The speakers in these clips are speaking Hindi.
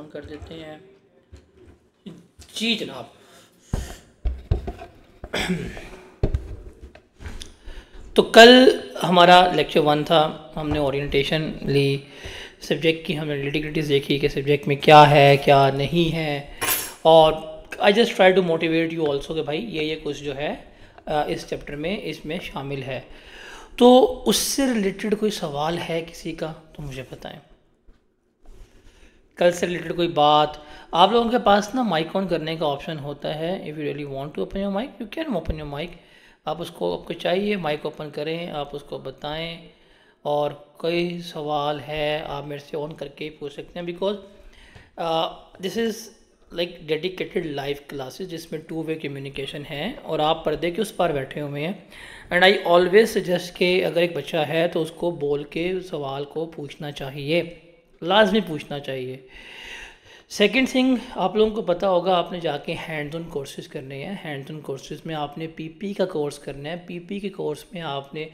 ऑन कर देते हैं जी जनाब तो कल हमारा लेक्चर वन था हमने ओरिएंटेशन ली सब्जेक्ट की हमने डिटिग्रिटीज़ देखी कि सब्जेक्ट में क्या है क्या नहीं है और I just try to motivate you also कि भाई ये ये कुछ जो है इस चैप्टर में इसमें शामिल है तो उससे रिलेटेड कोई सवाल है किसी का तो मुझे बताएं कल से रिलेटेड कोई बात आप लोगों के पास ना माइक ऑन करने का ऑप्शन होता है if you really want to open your mic you can open your mic आप उसको आपको चाहिए माइक ओपन करें आप उसको बताएं और कोई सवाल है आप मेरे से ऑन करके पूछ सकते हैं because this is like dedicated live classes जिसमें टू वे कम्युनिकेशन है और आप पर्दे के उस पार बैठे हुए हैं एंड आई ऑलवेज सजेस्ट के अगर एक बच्चा है तो उसको बोल के सवाल को पूछना चाहिए लाजमी पूछना चाहिए सेकंड थिंग आप लोगों को पता होगा आपने जाके हैंड ऑन कोर्सेज करने हैं हैंड ऑन कोर्सेज में आपने पीपी का कोर्स करना है पीपी के कोर्स में आपने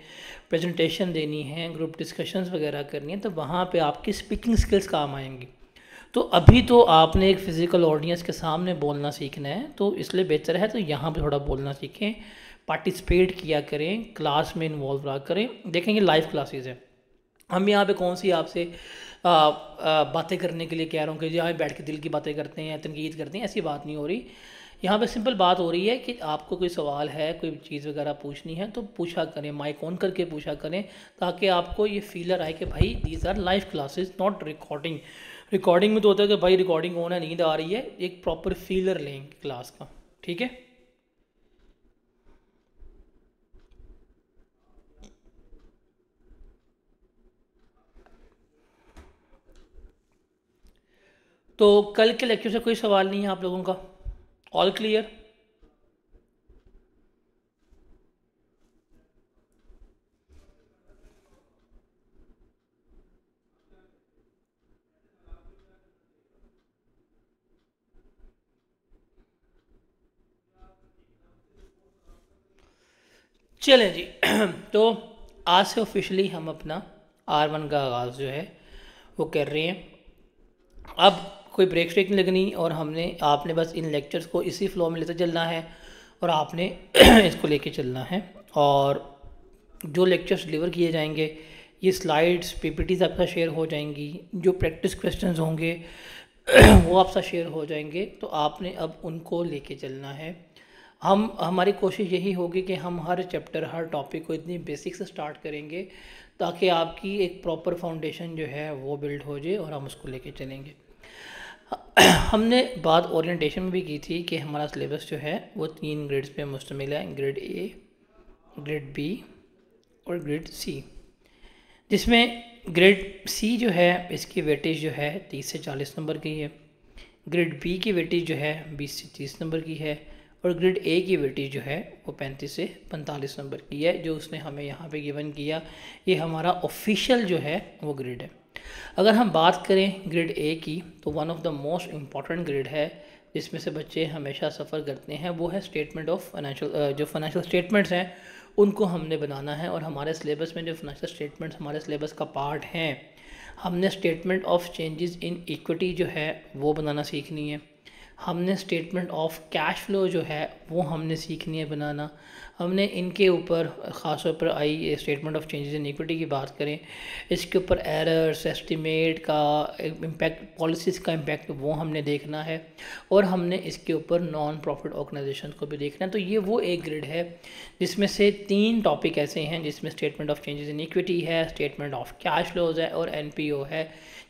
प्रेजेंटेशन देनी है ग्रुप डिस्कशंस वगैरह करनी है तो वहाँ पे आपकी स्पीकिंग स्किल्स काम आएंगी तो अभी तो आपने एक फ़िज़िकल ऑडियंस के सामने बोलना सीखना है तो इसलिए बेहतर है तो यहाँ पर थोड़ा बोलना सीखें पार्टिसिपेट किया करें क्लास में इन्वॉल्व रहा करें देखेंगे लाइव क्लासेज हैं हम यहाँ पर कौन सी आपसे बातें करने के लिए कह रहा हूँ कि जी हमें बैठ के दिल की बातें करते हैं तनकीद करते हैं ऐसी बात नहीं हो रही यहाँ पे सिंपल बात हो रही है कि आपको कोई सवाल है कोई चीज़ वगैरह पूछनी है तो पूछा करें माइक ऑन करके पूछा करें ताकि आपको ये फीलर आए कि भाई these are live classes not recording recording में तो होता है कि भाई रिकॉर्डिंग होना नींद आ रही है एक प्रॉपर फीलर लें क्लास का ठीक है तो कल के लेक्चर से कोई सवाल नहीं है आप लोगों का ऑल क्लियर चलें जी तो आज से ऑफिशियली हम अपना आर वन का आगाज़ जो है वो कर रहे हैं अब कोई ब्रेक श्रेक नहीं लगनी और हमने आपने बस इन लेक्चर्स को इसी फ्लो में लेते चलना है और आपने इसको लेके चलना है और जो लेक्चर्स डिलीवर किए जाएंगे ये स्लाइड्स पीपीटीज आपके आपका शेयर हो जाएंगी जो प्रैक्टिस क्वेश्चंस होंगे वो आपके शेयर हो जाएंगे तो आपने अब उनको लेके चलना है हम हमारी कोशिश यही होगी कि हम हर चैप्टर हर टॉपिक को इतनी बेसिक से स्टार्ट करेंगे ताकि आपकी एक प्रॉपर फाउंडेशन जो है वो बिल्ड हो जाए और हम उसको लेके चलेंगे हमने बात ओरिएंटेशन में भी की थी कि हमारा सिलेबस जो है वो तीन ग्रेड्स पे मुश्तमिल है ग्रेड ए ग्रेड बी और ग्रेड सी जिसमें ग्रेड सी जो है इसकी वेटेज जो है तीस से चालीस नंबर की है ग्रेड बी की वेटेज जो है बीस से तीस नंबर की है और ग्रेड ए की वेटेज जो है वो पैंतीस से पैंतालीस नंबर की है जो उसने हमें यहाँ पे गिवन किया ये हमारा ऑफिशियल जो है वो ग्रेड है अगर हम बात करें ग्रेड ए की तो one of the most important grade है जिसमें से बच्चे हमेशा सफ़र करते हैं वो है स्टेटमेंट ऑफ फाइनेंशियल जो फाइनेंशियल स्टेटमेंट्स हैं उनको हमने बनाना है और हमारे सिलेबस में जो फाइनेंशियल स्टेटमेंट्स हमारे सिलेबस का पार्ट हैं हमने statement of changes in equity जो है वो बनाना सीखनी है हमने स्टेटमेंट ऑफ कैश फ्लो जो है वो हमने सीखनी है बनाना हमने इनके ऊपर ख़ास तौर पर आई statement of changes in equity की बात करें इसके ऊपर एरर्स एस्टिमेट का इम्पैक्ट पॉलिसीज़ का इम्पैक्ट वो हमने देखना है और हमने इसके ऊपर नॉन प्रॉफिट ऑर्गेनाइजेशन को भी देखना है तो ये वो एक ग्रिड है जिसमें से तीन टॉपिक ऐसे हैं जिसमें statement of changes in equity है स्टेटमेंट ऑफ कैश लोज है और एन है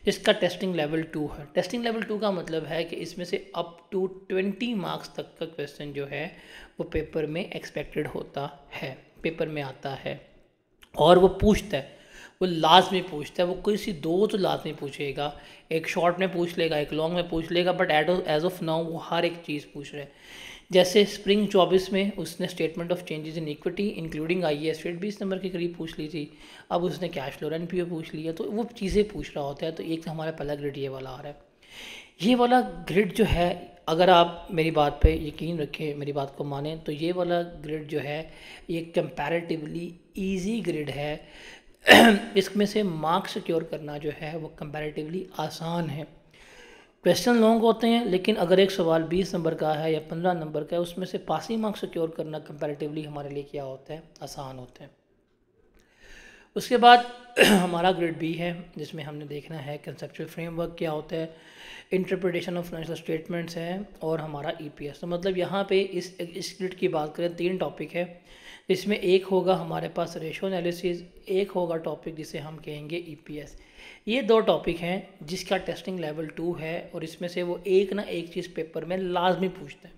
जिसका टेस्टिंग लेवल टू है टेस्टिंग लेवल टू का मतलब है कि इसमें से अप टू ट्वेंटी मार्क्स तक का क्वेश्चन जो है वो पेपर में एक्सपेक्टेड हो होता है पेपर में आता है और वो पूछता है वो लास्ट में पूछता है वो किसी दो तो लास्ट में पूछेगा एक शॉर्ट में पूछ लेगा एक लॉन्ग में पूछ लेगा but at as of now वो हर एक चीज़ पूछ रहे हैं जैसे स्प्रिंग चौबीस में उसने statement of changes in equity including I S eight बीस नंबर के करीब पूछ ली थी अब उसने कैश फ्लोर एन पी पूछ लिया तो वो चीज़ें पूछ रहा होता है तो एक तो हमारा पहला ग्रिड ये वाला आ रहा है ये वाला ग्रिड जो है अगर आप मेरी बात पे यकीन रखें मेरी बात को माने तो ये वाला ग्रिड जो है ये कंपैरेटिवली इजी ग्रिड है इसमें से मार्क्स सिक्योर करना जो है वो कंपैरेटिवली आसान है क्वेश्चन लॉन्ग होते हैं लेकिन अगर एक सवाल 20 नंबर का है या 15 नंबर का है उसमें से पासिंग मार्क्स सिक्योर करना कंपैरेटिवली हमारे लिए क्या होता है आसान होता है उसके बाद हमारा ग्रेड बी है जिसमें हमने देखना है कंसेप्चुअल फ्रेमवर्क क्या होता है इंटरप्रिटेशन ऑफ फाइनेंशियल स्टेटमेंट्स है और हमारा ई e तो मतलब यहाँ पे इस स्क्रिप्ट की बात करें तीन टॉपिक है जिसमें एक होगा हमारे पास रेशो एनालिसिस एक होगा टॉपिक जिसे हम कहेंगे ई e ये दो टॉपिक हैं जिसका टेस्टिंग लेवल टू है और इसमें से वो एक ना एक चीज़ पेपर में लाजमी पूछते हैं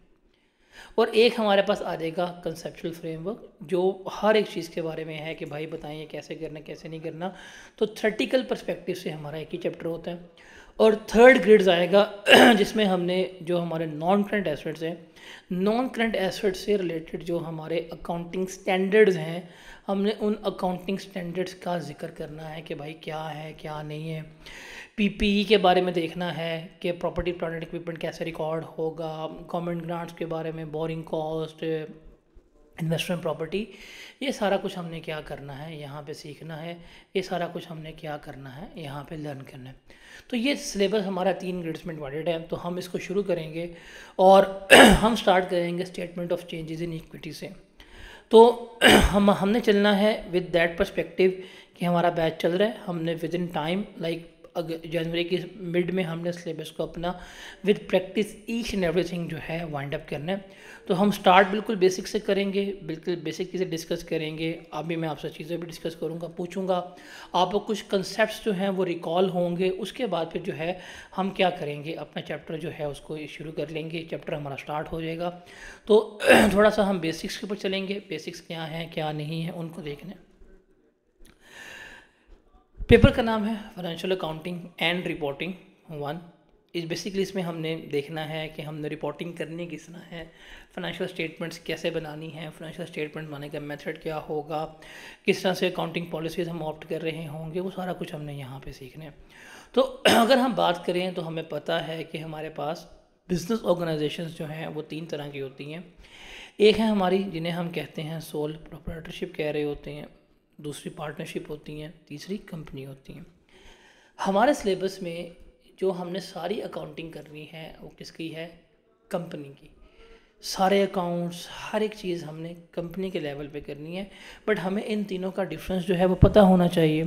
और एक हमारे पास आ जाएगा कंसेप्चुअल फ्रेमवर्क जो हर एक चीज़ के बारे में है कि भाई बताएं कैसे करना कैसे नहीं करना तो थ्रेटिकल परस्पेक्टिव से हमारा एक ही चैप्टर होता है और थर्ड ग्रेड्स आएगा जिसमें हमने जो हमारे नॉन करंट एसेट्स हैं नॉन करंट एसेट्स से रिलेटेड जो हमारे अकाउंटिंग स्टैंडर्ड्स हैं हमने उन अकाउंटिंग स्टैंडर्ड्स का जिक्र करना है कि भाई क्या है क्या नहीं है पीपीई e के बारे में देखना है कि प्रॉपर्टी प्लान इक्विपमेंट कैसे रिकॉर्ड होगा गवर्नमेंट ग्रांट्स के बारे में बोरिंग कॉस्ट इन्वेस्टमेंट प्रॉपर्टी ये सारा कुछ हमने क्या करना है यहाँ पे सीखना है ये सारा कुछ हमने क्या करना है यहाँ पे लर्न करना है तो ये सिलेबस हमारा तीन ग्रेड्स में डिवाइडेड है तो हम इसको शुरू करेंगे और हम स्टार्ट करेंगे statement of changes in equity से तो हम हमने चलना है विद डैट परस्पेक्टिव कि हमारा बैच चल रहा है हमने विद इन टाइम लाइक जनवरी की मिड में हमने सिलेबस को अपना with practice each and every जो है वाइंड अप करना है तो हम स्टार्ट बिल्कुल बेसिक से करेंगे बिल्कुल बेसिक चीज़ें डिस्कस करेंगे अभी मैं आपसे चीज़ें भी डिस्कस करूँगा पूछूँगा आपको कुछ कंसेप्ट जो हैं वो रिकॉल होंगे उसके बाद फिर जो है हम क्या करेंगे अपना चैप्टर जो है उसको शुरू कर लेंगे चैप्टर हमारा स्टार्ट हो जाएगा तो थोड़ा सा हम बेसिक्स के ऊपर चलेंगे बेसिक्स क्या हैं क्या नहीं है उनको देखने पेपर का नाम है financial accounting and reporting one इस बेसिकली इसमें हमने देखना है कि हमने रिपोर्टिंग करनी किस तरह है फाइनेंशियल स्टेटमेंट्स कैसे बनानी है फाइनेंशियल स्टेटमेंट बनाने का मेथड क्या होगा किस तरह से अकाउंटिंग पॉलिसीज़ हम ऑप्ट कर रहे होंगे वो सारा कुछ हमने यहाँ पे सीखना है तो अगर हम बात करें तो हमें पता है कि हमारे पास बिज़नेस ऑर्गेनाइजेशन जो हैं वो तीन तरह की होती हैं एक है हमारी जिन्हें हम कहते हैं सोल प्रोपरेटरशिप कह रहे होते हैं दूसरी पार्टनरशिप होती हैं तीसरी कंपनी होती हैं हमारे सिलेबस में जो हमने सारी अकाउंटिंग करनी है वो किसकी है कंपनी की सारे अकाउंट्स हर एक चीज़ हमने कंपनी के लेवल पे करनी है बट हमें इन तीनों का डिफरेंस जो है वो पता होना चाहिए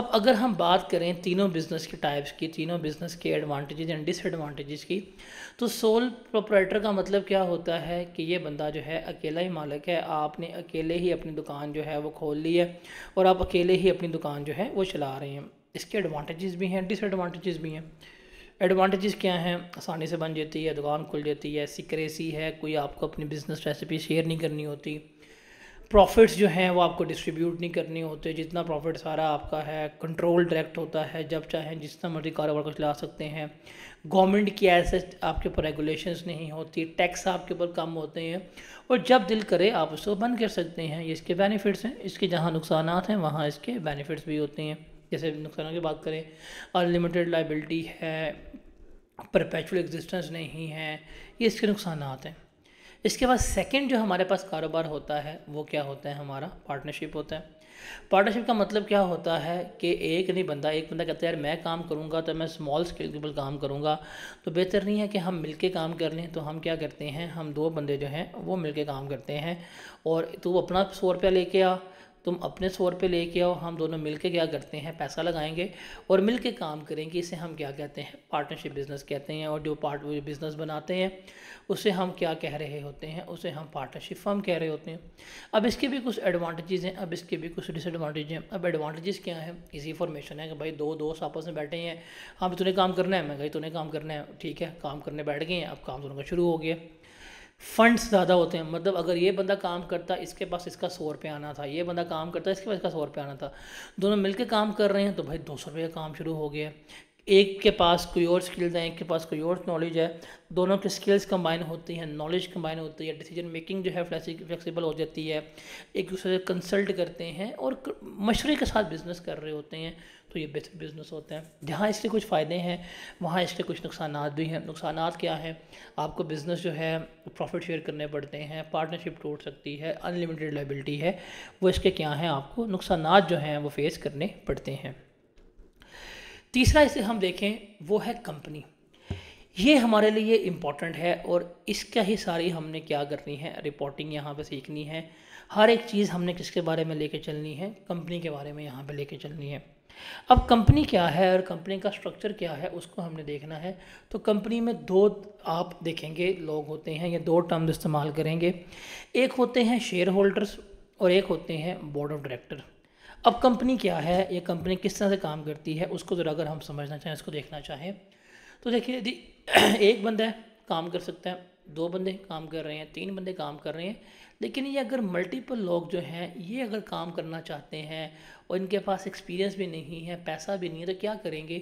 अब अगर हम बात करें तीनों बिज़नेस के टाइप्स की तीनों बिज़नेस के एडवांटेजेस एंड डिसएडवांटेजेस की तो सोल प्रोपराइटर का मतलब क्या होता है कि ये बंदा जो है अकेला ही मालिक है आपने अकेले ही अपनी दुकान जो है वो खोल ली है और आप अकेले ही अपनी दुकान जो है वो चला रहे हैं इसके एडवांटेजेस भी हैं डिसएडवांटेजेस भी हैं एडवांटेजेस क्या हैं आसानी से बन जाती है दुकान खुल जाती है सिक्रेसी है कोई आपको अपनी बिज़नेस रेसिपी शेयर नहीं करनी होती प्रॉफिट्स जो हैं वो आपको डिस्ट्रीब्यूट नहीं करनी होते जितना प्रॉफिट सारा आपका है कंट्रोल डायरेक्ट होता है जब चाहें जितना मर्जी कारोबार को चला सकते हैं गवर्नमेंट की ऐसे आपके ऊपर रेगुलेशन नहीं होती टैक्स आपके ऊपर कम होते हैं और जब दिल करे आप उसको बंद कर सकते हैं ये इसके बेनिफिट्स हैं इसके जहाँ नुकसान हैं वहाँ इसके बेनिफिट्स भी होते हैं जैसे नुकसानों की बात करें अनलिमिटेड लाइबिलिटी है परपेचुअल एग्जिस्टेंस नहीं है ये इसके नुकसान हैं इसके बाद सेकंड जो हमारे पास कारोबार होता है वो क्या होता है हमारा पार्टनरशिप होता है पार्टनरशिप का मतलब क्या होता है कि एक नहीं बंदा एक बंदा कहता है यार मैं काम करूँगा तो मैं स्मॉल स्केल के ऊपर काम करूँगा तो बेहतर नहीं है कि हम के काम कर लें तो हम क्या करते हैं हम दो बंदे जो हैं वो के काम करते हैं और तू अपना सौ रुपया लेके आ तुम अपने शोर पे लेके आओ हम दोनों मिलके क्या करते हैं पैसा लगाएंगे और मिल के काम करेंगे इसे हम क्या कहते हैं पार्टनरशिप बिज़नेस कहते हैं और जो पार्ट बिज़नेस बनाते हैं उसे हम क्या कह रहे होते हैं उसे हम पार्टनरशिप फर्म कह रहे होते हैं अब इसके भी कुछ एडवांटेजेस हैं अब इसके भी कुछ डिसएडवांटेज हैं अब एडवांटेजेस क्या हैं इजी फॉर्मेशन है कि भाई दो दोस्त आपस में बैठे हैं हाँ तुम्हें काम करना है मैं भाई तुम्हें काम करना है ठीक है काम करने बैठ गए हैं अब काम दोनों का शुरू हो गया फंड्स ज़्यादा होते हैं मतलब अगर ये बंदा काम करता इसके पास इसका सौ रुपये आना था ये बंदा काम करता इसके पास इसका सौ रुपये आना था दोनों मिलकर काम कर रहे हैं तो भाई दो सौ रुपये का काम शुरू हो गया एक के पास कोई और स्किल्स हैं एक के पास कोई और नॉलेज है दोनों के स्किल्स कंबाइन होती हैं नॉलेज कंबाइन होती है डिसीजन मेकिंग जो है फ्लेक्सिबल हो जाती है एक दूसरे से कंसल्ट करते हैं और मशरे के साथ बिजनेस कर रहे होते हैं तो ये बेहतर बिज़नेस होते हैं जहाँ इसके कुछ फ़ायदे हैं वहाँ इसके कुछ नुकसान भी हैं नुकसान क्या हैं आपको बिज़नेस जो है प्रॉफिट शेयर करने पड़ते हैं पार्टनरशिप टूट सकती है अनलिमिटेड लाइबिलिटी है वो इसके क्या हैं आपको नुकसान जो हैं वो फेस करने पड़ते हैं तीसरा इसे हम देखें वो है कंपनी ये हमारे लिए इम्पॉर्टेंट है और इसका ही सारी हमने क्या करनी है रिपोर्टिंग यहाँ पे सीखनी है हर एक चीज़ हमने किसके बारे में लेके चलनी है कंपनी के बारे में यहाँ पे लेके चलनी है अब कंपनी क्या है और कंपनी का स्ट्रक्चर क्या है उसको हमने देखना है तो कंपनी में दो आप देखेंगे लोग होते हैं या दो टर्म्स इस्तेमाल करेंगे एक होते हैं शेयर होल्डर्स और एक होते हैं बोर्ड ऑफ डायरेक्टर अब कंपनी क्या है या कंपनी किस तरह से काम करती है उसको ज़रा अगर हम समझना चाहें इसको देखना चाहें तो देखिए यदि एक बंदा काम कर सकता है दो बंदे काम कर रहे हैं तीन बंदे काम कर रहे हैं लेकिन ये अगर मल्टीपल लोग जो हैं ये अगर काम करना चाहते हैं और इनके पास एक्सपीरियंस भी नहीं है पैसा भी नहीं है तो क्या करेंगे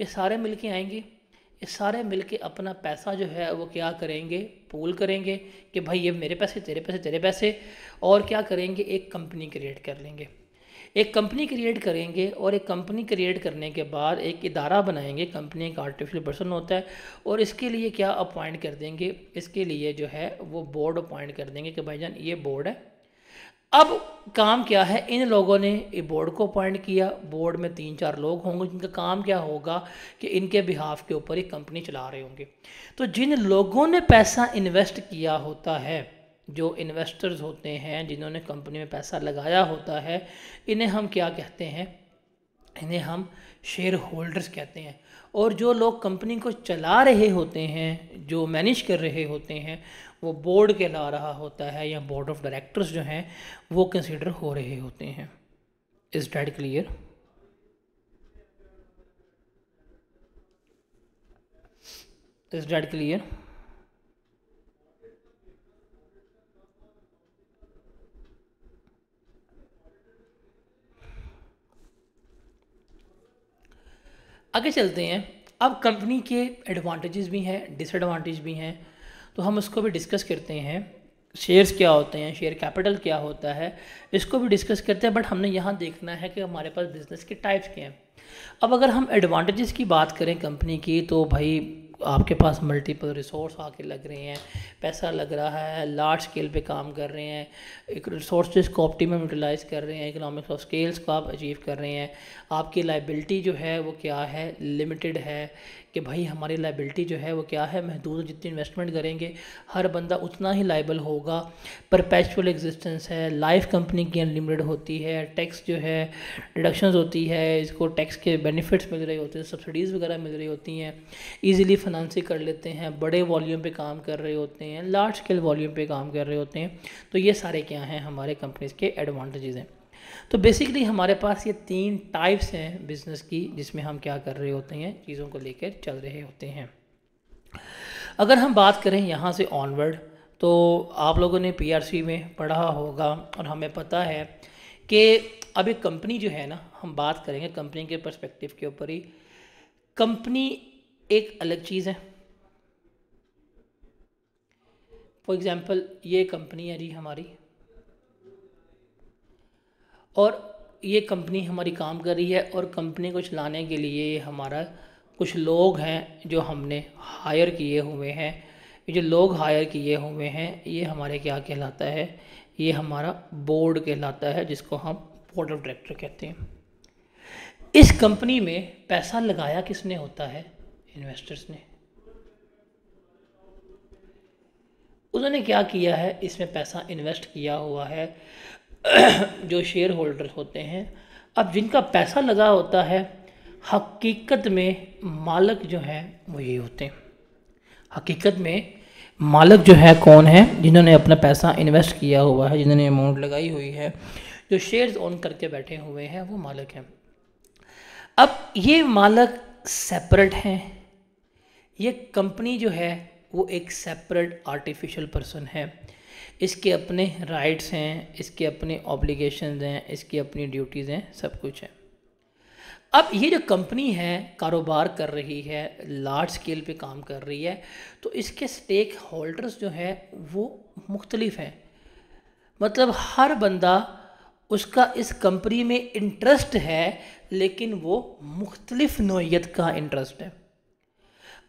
ये सारे मिल के आएंगे ये सारे मिल के अपना पैसा जो है वो क्या करेंगे पूल करेंगे कि भाई ये मेरे पैसे तेरे पैसे तेरे पैसे और क्या करेंगे एक कंपनी क्रिएट कर लेंगे एक कंपनी क्रिएट करेंगे और एक कंपनी क्रिएट करने के बाद एक इदारा बनाएंगे कंपनी का आर्टिफिशियल पर्सन होता है और इसके लिए क्या अपॉइंट कर देंगे इसके लिए जो है वो बोर्ड अपॉइंट कर देंगे कि भाई जान ये बोर्ड है अब काम क्या है इन लोगों ने बोर्ड को अपॉइंट किया बोर्ड में तीन चार लोग होंगे जिनका काम क्या होगा कि इनके बिहाफ के ऊपर ही कंपनी चला रहे होंगे तो जिन लोगों ने पैसा इन्वेस्ट किया होता है जो इन्वेस्टर्स होते हैं जिन्होंने कंपनी में पैसा लगाया होता है इन्हें हम क्या कहते हैं इन्हें हम शेयर होल्डर्स कहते हैं और जो लोग कंपनी को चला रहे होते हैं जो मैनेज कर रहे होते हैं वो बोर्ड कहला रहा होता है या बोर्ड ऑफ डायरेक्टर्स जो हैं वो कंसिडर हो रहे होते हैं is that clear is that clear आगे चलते हैं अब कंपनी के एडवांटेजेस भी हैं डिसएडवांटेज भी हैं तो हम उसको भी डिस्कस करते हैं शेयर्स क्या होते हैं शेयर कैपिटल क्या होता है इसको भी डिस्कस करते हैं बट हमने यहाँ देखना है कि हमारे पास बिज़नेस के टाइप्स क्या हैं अब अगर हम एडवांटेजेस की बात करें कंपनी की तो भाई आपके पास मल्टीपल रिसोर्स आके लग रहे हैं पैसा लग रहा है लार्ज स्केल पे काम कर रहे हैं एक रिसोर्स को ऑप्टिमम यूटिलाइज कर रहे हैं इकोनॉमिक्स ऑफ स्केल्स को आप अचीव कर रहे हैं आपकी लाइबिलिटी जो है वो क्या है लिमिटेड है कि भाई हमारी लाइबिलिटी जो है वो क्या है महदूद जितनी इन्वेस्टमेंट करेंगे हर बंदा उतना ही लाइबल होगा परपैचुअल एग्जिस्टेंस है लाइफ कंपनी की अनलिमिटेड होती है टैक्स जो है डिडक्शन होती है इसको टैक्स के बेनिफिट्स मिल रहे होते हैं सब्सिडीज़ वगैरह मिल रही होती हैं ईजिली फिनंसिंग कर लेते हैं बड़े वॉल्यूम पर काम कर रहे होते हैं लार्ज स्केल वॉल्यूम पर काम कर रहे होते हैं तो ये सारे क्या हैं हमारे कंपनीज़ के एडवांटेज़ हैं तो बेसिकली हमारे पास ये तीन टाइप्स हैं बिज़नेस की जिसमें हम क्या कर रहे होते हैं चीज़ों को लेकर चल रहे होते हैं अगर हम बात करें यहाँ से ऑनवर्ड तो आप लोगों ने पीआरसी में पढ़ा होगा और हमें पता है कि अब एक कंपनी जो है ना हम बात करेंगे कंपनी के पर्सपेक्टिव के ऊपर ही कंपनी एक अलग चीज़ है फॉर एग्ज़ाम्पल ये कंपनी है जी हमारी और ये कंपनी हमारी काम कर रही है और कंपनी को चलाने के लिए हमारा कुछ लोग हैं जो हमने हायर किए हुए हैं ये जो लोग हायर किए हुए हैं ये हमारे क्या कहलाता है ये हमारा बोर्ड कहलाता है जिसको हम बोर्ड ऑफ डायरेक्टर कहते हैं इस कंपनी में पैसा लगाया किसने होता है इन्वेस्टर्स ने उन्होंने क्या किया है इसमें पैसा इन्वेस्ट किया हुआ है जो शेयर होल्डर होते हैं अब जिनका पैसा लगा होता है हकीकत में मालक जो है वो ये होते हैं हकीकत में मालक जो है कौन है जिन्होंने अपना पैसा इन्वेस्ट किया हुआ है जिन्होंने अमाउंट लगाई हुई है जो शेयर्स ऑन करके बैठे हुए हैं वो मालक हैं अब ये मालक सेपरेट हैं ये कंपनी जो है वो एक सेपरेट आर्टिफिशियल पर्सन है इसके अपने राइट्स हैं इसके अपने ऑब्लिगेशन हैं इसकी अपनी ड्यूटीज़ हैं सब कुछ है अब ये जो कंपनी है कारोबार कर रही है लार्ज स्केल पे काम कर रही है तो इसके स्टेक होल्डर्स जो हैं वो मुख्तलिफ हैं मतलब हर बंदा उसका इस कंपनी में इंटरेस्ट है लेकिन वो मुख्तलिफ नोयत का इंटरेस्ट है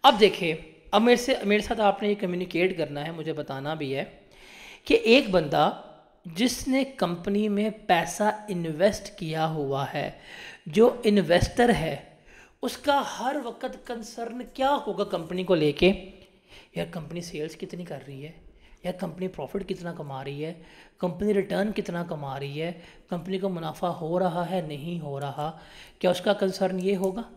अब देखिए अब मेरे से मेरे साथ आपने ये कम्युनिकेट करना है मुझे बताना भी है कि एक बंदा जिसने कंपनी में पैसा इन्वेस्ट किया हुआ है जो इन्वेस्टर है उसका हर वक्त कंसर्न क्या होगा कंपनी को लेके यार कंपनी सेल्स कितनी कर रही है या कंपनी प्रॉफिट कितना कमा रही है कंपनी रिटर्न कितना कमा रही है कंपनी को मुनाफा हो रहा है नहीं हो रहा क्या उसका कंसर्न ये होगा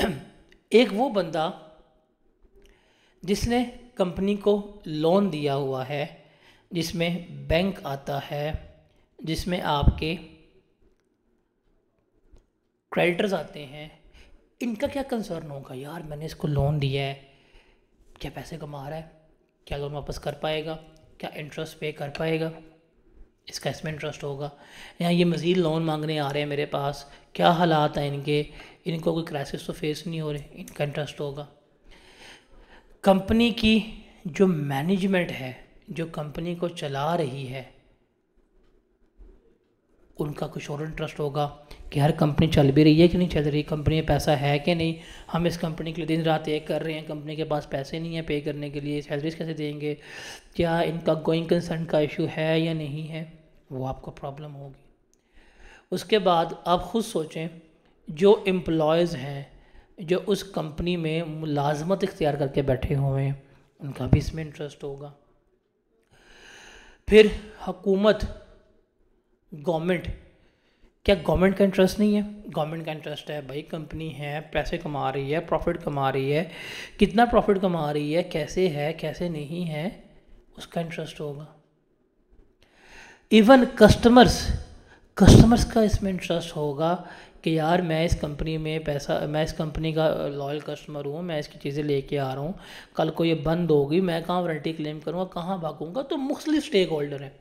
एक वो बंदा जिसने कंपनी को लोन दिया हुआ है जिसमें बैंक आता है जिसमें आपके क्रेडिटर्स आते हैं इनका क्या कंसर्न होगा यार मैंने इसको लोन दिया है क्या पैसे कमा रहा है क्या लोन वापस कर पाएगा क्या इंटरेस्ट पे कर पाएगा इसका इसमें इंटरेस्ट होगा या ये मज़ीद लोन मांगने आ रहे हैं मेरे पास क्या हालात हैं इनके इनको कोई क्राइसिस तो फेस नहीं हो रहे इनका इंटरेस्ट होगा कंपनी की जो मैनेजमेंट है जो कंपनी को चला रही है उनका कुछ और इंटरेस्ट होगा कि हर कंपनी चल भी रही है कि नहीं चल रही कंपनी में पैसा है कि नहीं हम इस कंपनी के लिए दिन रात एक कर रहे हैं कंपनी के पास पैसे नहीं है पे करने के लिए सैलरीज कैसे देंगे क्या इनका गोइंग कंसर्न का इशू है या नहीं है वो आपको प्रॉब्लम होगी उसके बाद आप ख़ुद सोचें जो एम्प्लॉयज़ हैं जो उस कंपनी में मुलाजमत इख्तियार करके बैठे हुए हैं उनका भी इसमें इंटरेस्ट होगा फिर हकूमत गवर्नमेंट क्या गवर्नमेंट का इंटरेस्ट नहीं है गवर्नमेंट का इंटरेस्ट है भाई कंपनी है पैसे कमा रही है प्रॉफिट कमा रही है कितना प्रॉफिट कमा रही है कैसे है कैसे नहीं है उसका इंटरेस्ट होगा इवन कस्टमर्स कस्टमर्स का इसमें इंटरेस्ट होगा कि यार मैं इस कंपनी में पैसा मैं इस कंपनी का लॉयल कस्टमर हूँ मैं इसकी चीज़ें लेके आ रहा हूँ कल को ये बंद होगी मैं कहाँ वारंटी क्लेम करूँगा कहाँ भागूँगा तो मुख्तलिफ स्टेक होल्डर हैं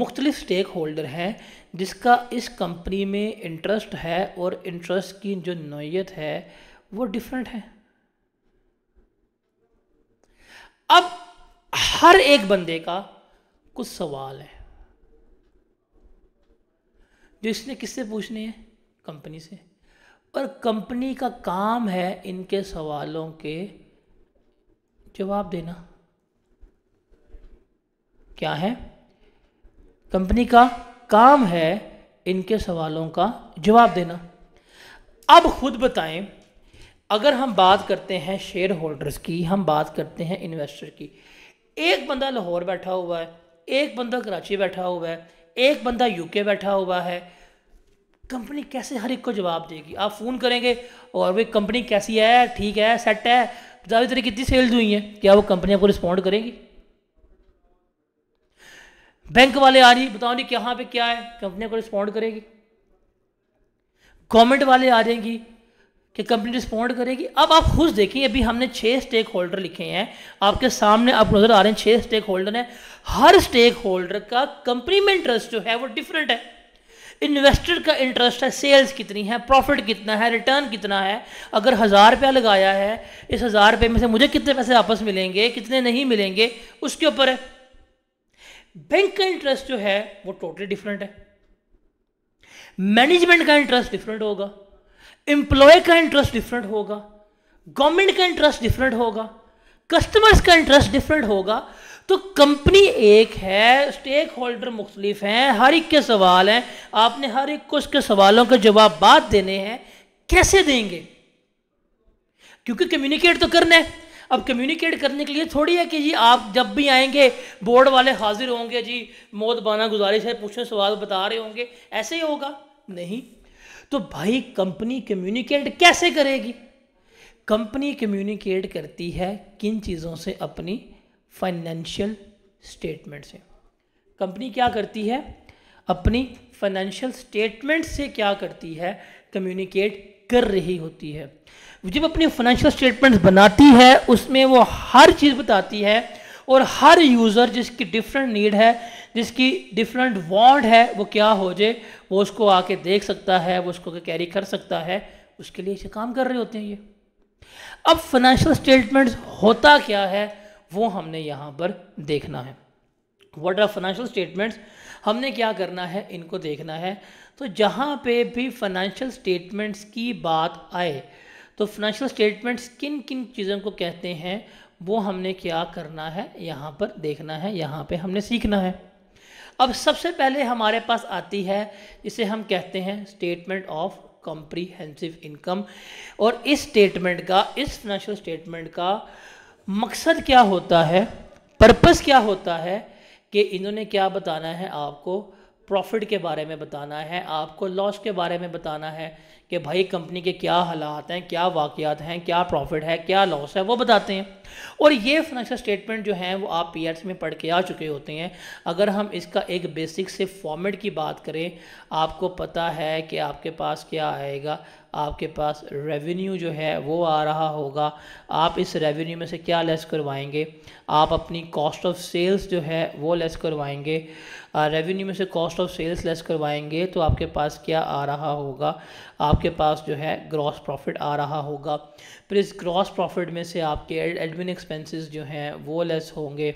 मुख्तलिफ स्टेक होल्डर हैं जिसका इस कंपनी में इंटरेस्ट है और इंटरेस्ट की जो नोयत है वो डिफरेंट है अब हर एक बंदे का कुछ सवाल है जो इसने किससे पूछने हैं कंपनी से और कंपनी का काम है इनके सवालों के जवाब देना क्या है कंपनी का काम है इनके सवालों का जवाब देना अब खुद बताएं अगर हम बात करते हैं शेयर होल्डर्स की हम बात करते हैं इन्वेस्टर की एक बंदा लाहौर बैठा हुआ है एक बंदा कराची बैठा हुआ है एक बंदा यूके बैठा हुआ है कंपनी कैसे हर एक को जवाब देगी आप फ़ोन करेंगे और वे कंपनी कैसी है ठीक है सेट है ज़्यादा तरह कितनी सेल्स हुई हैं क्या वो कंपनी आपको रिस्पॉन्ड करेगी बैंक वाले आ रही बताओ नहीं कहाँ पे क्या है कंपनी को रिस्पॉन्ड करेगी गवर्नमेंट वाले आ जाएंगी कि कंपनी रिस्पॉन्ड करेगी अब आप खुद देखें अभी हमने छः स्टेक होल्डर लिखे हैं आपके सामने आप नज़र आ रहे हैं छः स्टेक होल्डर हैं हर स्टेक होल्डर का कंपनी में इंटरेस्ट जो है वो डिफरेंट है इन्वेस्टर का इंटरेस्ट है सेल्स कितनी है प्रॉफिट कितना है रिटर्न कितना है अगर हज़ार रुपया लगाया है इस हज़ार रुपये में से मुझे कितने पैसे वापस मिलेंगे कितने नहीं मिलेंगे उसके ऊपर है बैंक का इंटरेस्ट जो है वो टोटली डिफरेंट है मैनेजमेंट का इंटरेस्ट डिफरेंट होगा एम्प्लॉय का इंटरेस्ट डिफरेंट होगा गवर्नमेंट का इंटरेस्ट डिफरेंट होगा कस्टमर्स का इंटरेस्ट डिफरेंट होगा तो कंपनी एक है स्टेक होल्डर मुख्तलिफ हैं हर एक के सवाल हैं आपने हर एक को उसके सवालों के जवाब बात देने हैं कैसे देंगे क्योंकि कम्युनिकेट तो करना है अब कम्युनिकेट करने के लिए थोड़ी है कि जी आप जब भी आएंगे बोर्ड वाले हाजिर होंगे जी मौत बाना गुजारिश है पूछे सवाल बता रहे होंगे ऐसे ही होगा नहीं तो भाई कंपनी कम्युनिकेट कैसे करेगी कंपनी कम्युनिकेट करती है किन चीज़ों से अपनी फाइनेंशियल स्टेटमेंट से कंपनी क्या करती है अपनी फाइनेंशियल स्टेटमेंट से क्या करती है कम्युनिकेट कर रही होती है जब अपनी फाइनेंशियल स्टेटमेंट्स बनाती है उसमें वो हर चीज़ बताती है और हर यूज़र जिसकी डिफरेंट नीड है जिसकी डिफरेंट वांट है वो क्या हो जाए वो उसको आके देख सकता है वो उसको कैरी कर सकता है उसके लिए काम कर रहे होते हैं ये अब फाइनेंशियल स्टेटमेंट्स होता क्या है वो हमने यहाँ पर देखना है वट आर फाइनेंशियल स्टेटमेंट्स हमने क्या करना है इनको देखना है तो जहाँ पे भी फाइनेंशियल स्टेटमेंट्स की बात आए तो फाइनेंशियल स्टेटमेंट्स किन किन चीज़ों को कहते हैं वो हमने क्या करना है यहाँ पर देखना है यहाँ पे हमने सीखना है अब सबसे पहले हमारे पास आती है इसे हम कहते हैं स्टेटमेंट ऑफ कॉम्प्रीहेंसिव इनकम और इस स्टेटमेंट का इस फाइनेंशियल स्टेटमेंट का मकसद क्या होता है पर्पस क्या होता है कि इन्होंने क्या बताना है आपको प्रॉफिट के बारे में बताना है आपको लॉस के बारे में बताना है कि भाई कंपनी के क्या हालात हैं क्या वाकयात हैं क्या प्रॉफिट है क्या लॉस है वो बताते हैं और ये फाइनेंशियल स्टेटमेंट जो हैं वो आप पीआरसी में पढ़ के आ चुके होते हैं अगर हम इसका एक बेसिक से फॉर्मेट की बात करें आपको पता है कि आपके पास क्या आएगा आपके पास रेवेन्यू जो है वो आ रहा होगा आप इस रेवेन्यू में से क्या लेस करवाएंगे आप अपनी कॉस्ट ऑफ सेल्स जो है वो लेस करवाएंगे रेवेन्यू में से कॉस्ट ऑफ सेल्स लेस करवाएंगे तो आपके पास क्या आ रहा होगा आपके पास जो है ग्रॉस प्रॉफिट आ रहा होगा फिर इस ग्रॉस प्रॉफिट में से आपके एडमिन एक्सपेंसेस जो हैं वो लेस होंगे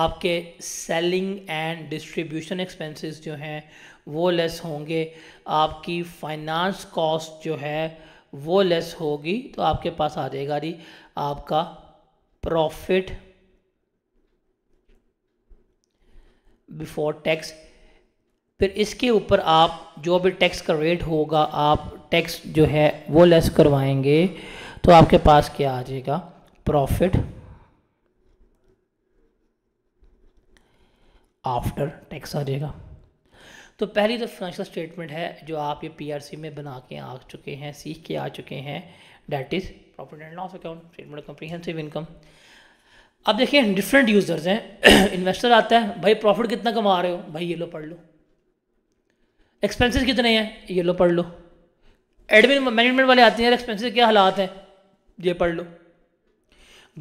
आपके सेलिंग एंड डिस्ट्रीब्यूशन एक्सपेंसेस जो हैं वो लेस होंगे आपकी फाइनेंस कॉस्ट जो है वो लेस होगी तो आपके पास आ जाएगा जी आपका प्रॉफिट बिफोर टैक्स फिर इसके ऊपर आप जो भी टैक्स का रेट होगा आप टैक्स जो है वो लेस करवाएंगे तो आपके पास क्या आ जाएगा प्रॉफिट आफ्टर टैक्स आ जाएगा तो पहली तो फाइनेंशियल स्टेटमेंट है जो आप ये पीआरसी में बना के आ चुके हैं सीख के आ चुके हैं that is profit and loss account statement comprehensive income अब देखिए डिफरेंट यूज़र्स हैं इन्वेस्टर आता है भाई प्रॉफिट कितना कमा रहे हो भाई ये लो पढ़ लो एक्सपेंसेस कितने हैं ये लो पढ़ लो एडमिन मैनेजमेंट वाले आते हैं एक्सपेंसेस क्या हालात हैं ये पढ़ लो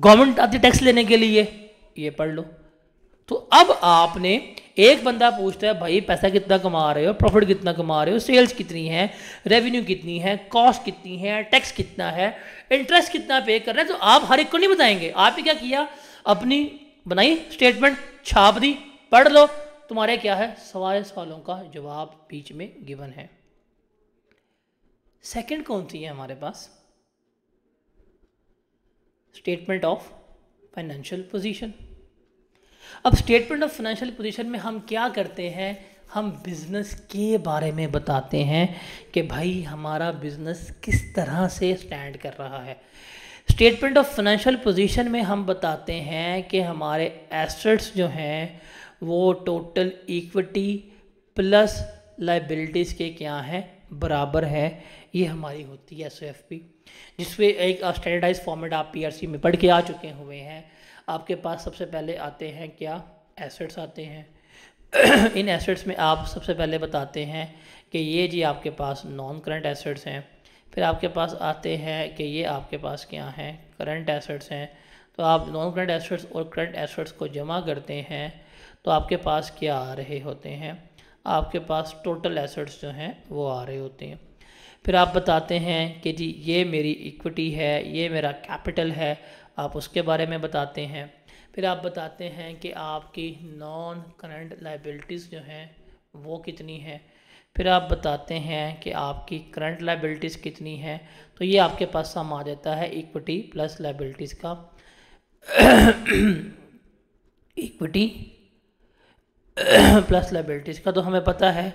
गवर्नमेंट आती है टैक्स लेने के लिए ये पढ़ लो तो अब आपने एक बंदा पूछता है भाई पैसा कितना कमा रहे हो प्रॉफिट कितना कमा रहे हो सेल्स कितनी है रेवेन्यू कितनी है कॉस्ट कितनी है टैक्स कितना है इंटरेस्ट कितना पे कर रहे हैं तो आप हर एक को नहीं बताएंगे आपने क्या किया अपनी बनाई स्टेटमेंट छाप दी पढ़ लो तुम्हारे क्या है सवाल सवालों का जवाब बीच में गिवन है सेकंड कौन सी है हमारे पास स्टेटमेंट ऑफ फाइनेंशियल पोजीशन अब स्टेटमेंट ऑफ फाइनेंशियल पोजीशन में हम क्या करते हैं हम बिज़नेस के बारे में बताते हैं कि भाई हमारा बिज़नेस किस तरह से स्टैंड कर रहा है स्टेटमेंट ऑफ फाइनेंशियल पोजीशन में हम बताते हैं कि हमारे एसेट्स जो हैं वो टोटल इक्विटी प्लस लाइबिलिटीज़ के क्या हैं बराबर है ये हमारी होती है एस ओ एफ पी जिसमें एक स्टैंडर्डाइज फॉर्मेट आप सी में पढ़ के आ चुके हुए हैं आपके पास सबसे पहले आते हैं क्या एसेट्स आते हैं इन एसेट्स में आप सबसे पहले बताते हैं कि ये जी आपके पास नॉन करंट एसेट्स हैं फिर आपके पास आते हैं कि ये आपके पास क्या हैं करंट एसेट्स हैं तो आप नॉन करंट एसेट्स और करंट एसेट्स को जमा करते हैं तो आपके पास क्या आ रहे होते हैं आपके पास टोटल एसेट्स जो हैं वो आ रहे होते हैं फिर आप बताते हैं कि जी ये मेरी इक्विटी है ये मेरा कैपिटल है आप उसके बारे में बताते हैं फिर आप बताते हैं कि आपकी नॉन करंट लाइबिलिटीज़ जो हैं वो कितनी हैं फिर आप बताते हैं कि आपकी करंट लाइबिलिटीज़ कितनी है तो ये आपके पास सम आ जाता है इक्विटी प्लस लाइबिलिटीज़ का इक्विटी प्लस लाइबिलिटीज़ का तो हमें पता है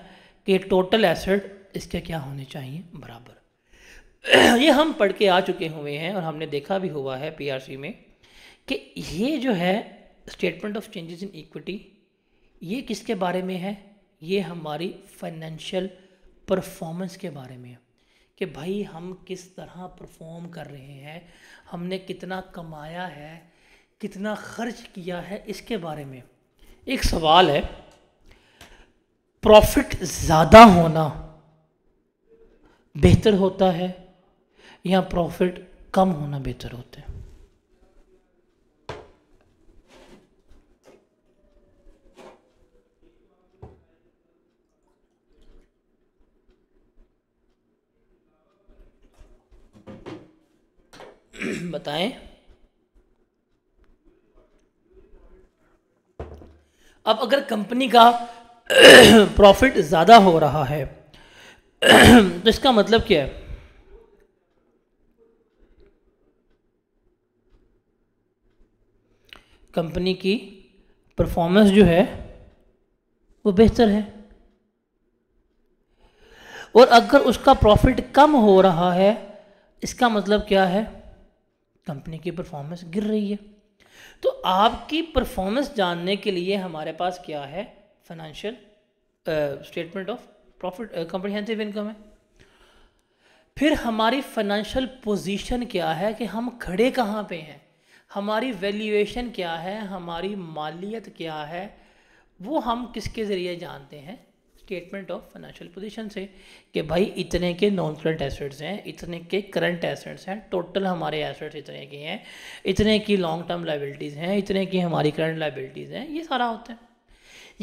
कि टोटल एसेट इसके क्या होने चाहिए बराबर ये हम पढ़ के आ चुके हुए हैं और हमने देखा भी हुआ है पीआरसी में कि ये जो है statement of changes in equity ये किसके बारे में है ये हमारी फाइनेंशियल परफॉर्मेंस के बारे में है कि भाई हम किस तरह परफॉर्म कर रहे हैं हमने कितना कमाया है कितना खर्च किया है इसके बारे में एक सवाल है प्रॉफिट ज़्यादा होना बेहतर होता है या प्रॉफिट कम होना बेहतर होता है बताएं अब अगर कंपनी का प्रॉफिट ज़्यादा हो रहा है तो इसका मतलब क्या है कंपनी की परफॉर्मेंस जो है वो बेहतर है और अगर उसका प्रॉफिट कम हो रहा है इसका मतलब क्या है कंपनी की परफॉर्मेंस गिर रही है तो आपकी परफॉर्मेंस जानने के लिए हमारे पास क्या है financial statement of profit comprehensive income है फिर हमारी फाइनेंशियल पोजीशन क्या है कि हम खड़े कहाँ पे हैं हमारी वैल्यूएशन क्या है हमारी मालियत क्या है वो हम किसके ज़रिए जानते हैं स्टेटमेंट ऑफ फाइनेंशियल पोजीशन से कि भाई इतने के नॉन करंट एसेट्स हैं इतने के करंट एसेट्स हैं टोटल हमारे एसेट्स इतने के हैं इतने की लॉन्ग टर्म लाइबिलिटीज़ हैं इतने की हमारी करंट लाइबिलिटीज़ हैं ये सारा होता है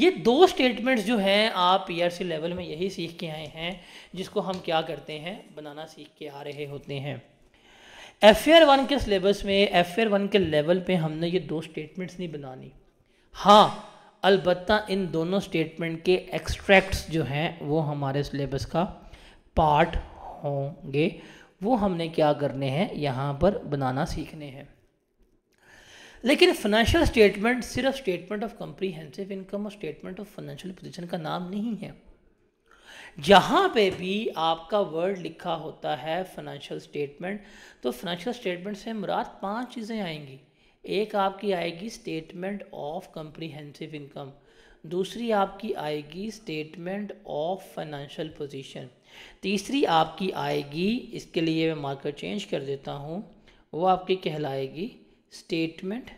ये दो स्टेटमेंट्स जो हैं आप पी e लेवल में यही सीख के आए हैं जिसको हम क्या करते हैं बनाना सीख के आ रहे होते हैं एफ एयर वन के सिलेबस में एफ एयर वन के लेवल पे हमने ये दो स्टेटमेंट्स नहीं बनानी हाँ अलबत् इन दोनों स्टेटमेंट के एक्सट्रैक्ट्स जो हैं वो हमारे सिलेबस का पार्ट होंगे वो हमने क्या करने हैं यहाँ पर बनाना सीखने हैं लेकिन फाइनेंशियल स्टेटमेंट सिर्फ स्टेटमेंट ऑफ कंप्रीहेंसिव इनकम और स्टेटमेंट ऑफ फाइनेंशियल पोजीशन का नाम नहीं है जहाँ पे भी आपका वर्ड लिखा होता है फाइनेंशियल स्टेटमेंट तो फाइनेंशियल स्टेटमेंट से मुराद पांच चीज़ें आएंगी एक आपकी आएगी स्टेटमेंट ऑफ कंप्रीहेंसिव इनकम दूसरी आपकी आएगी स्टेटमेंट ऑफ फाइनेंशियल पोजीशन तीसरी आपकी आएगी इसके लिए मैं मार्कर चेंज कर देता हूँ वो आपकी कहलाएगी statement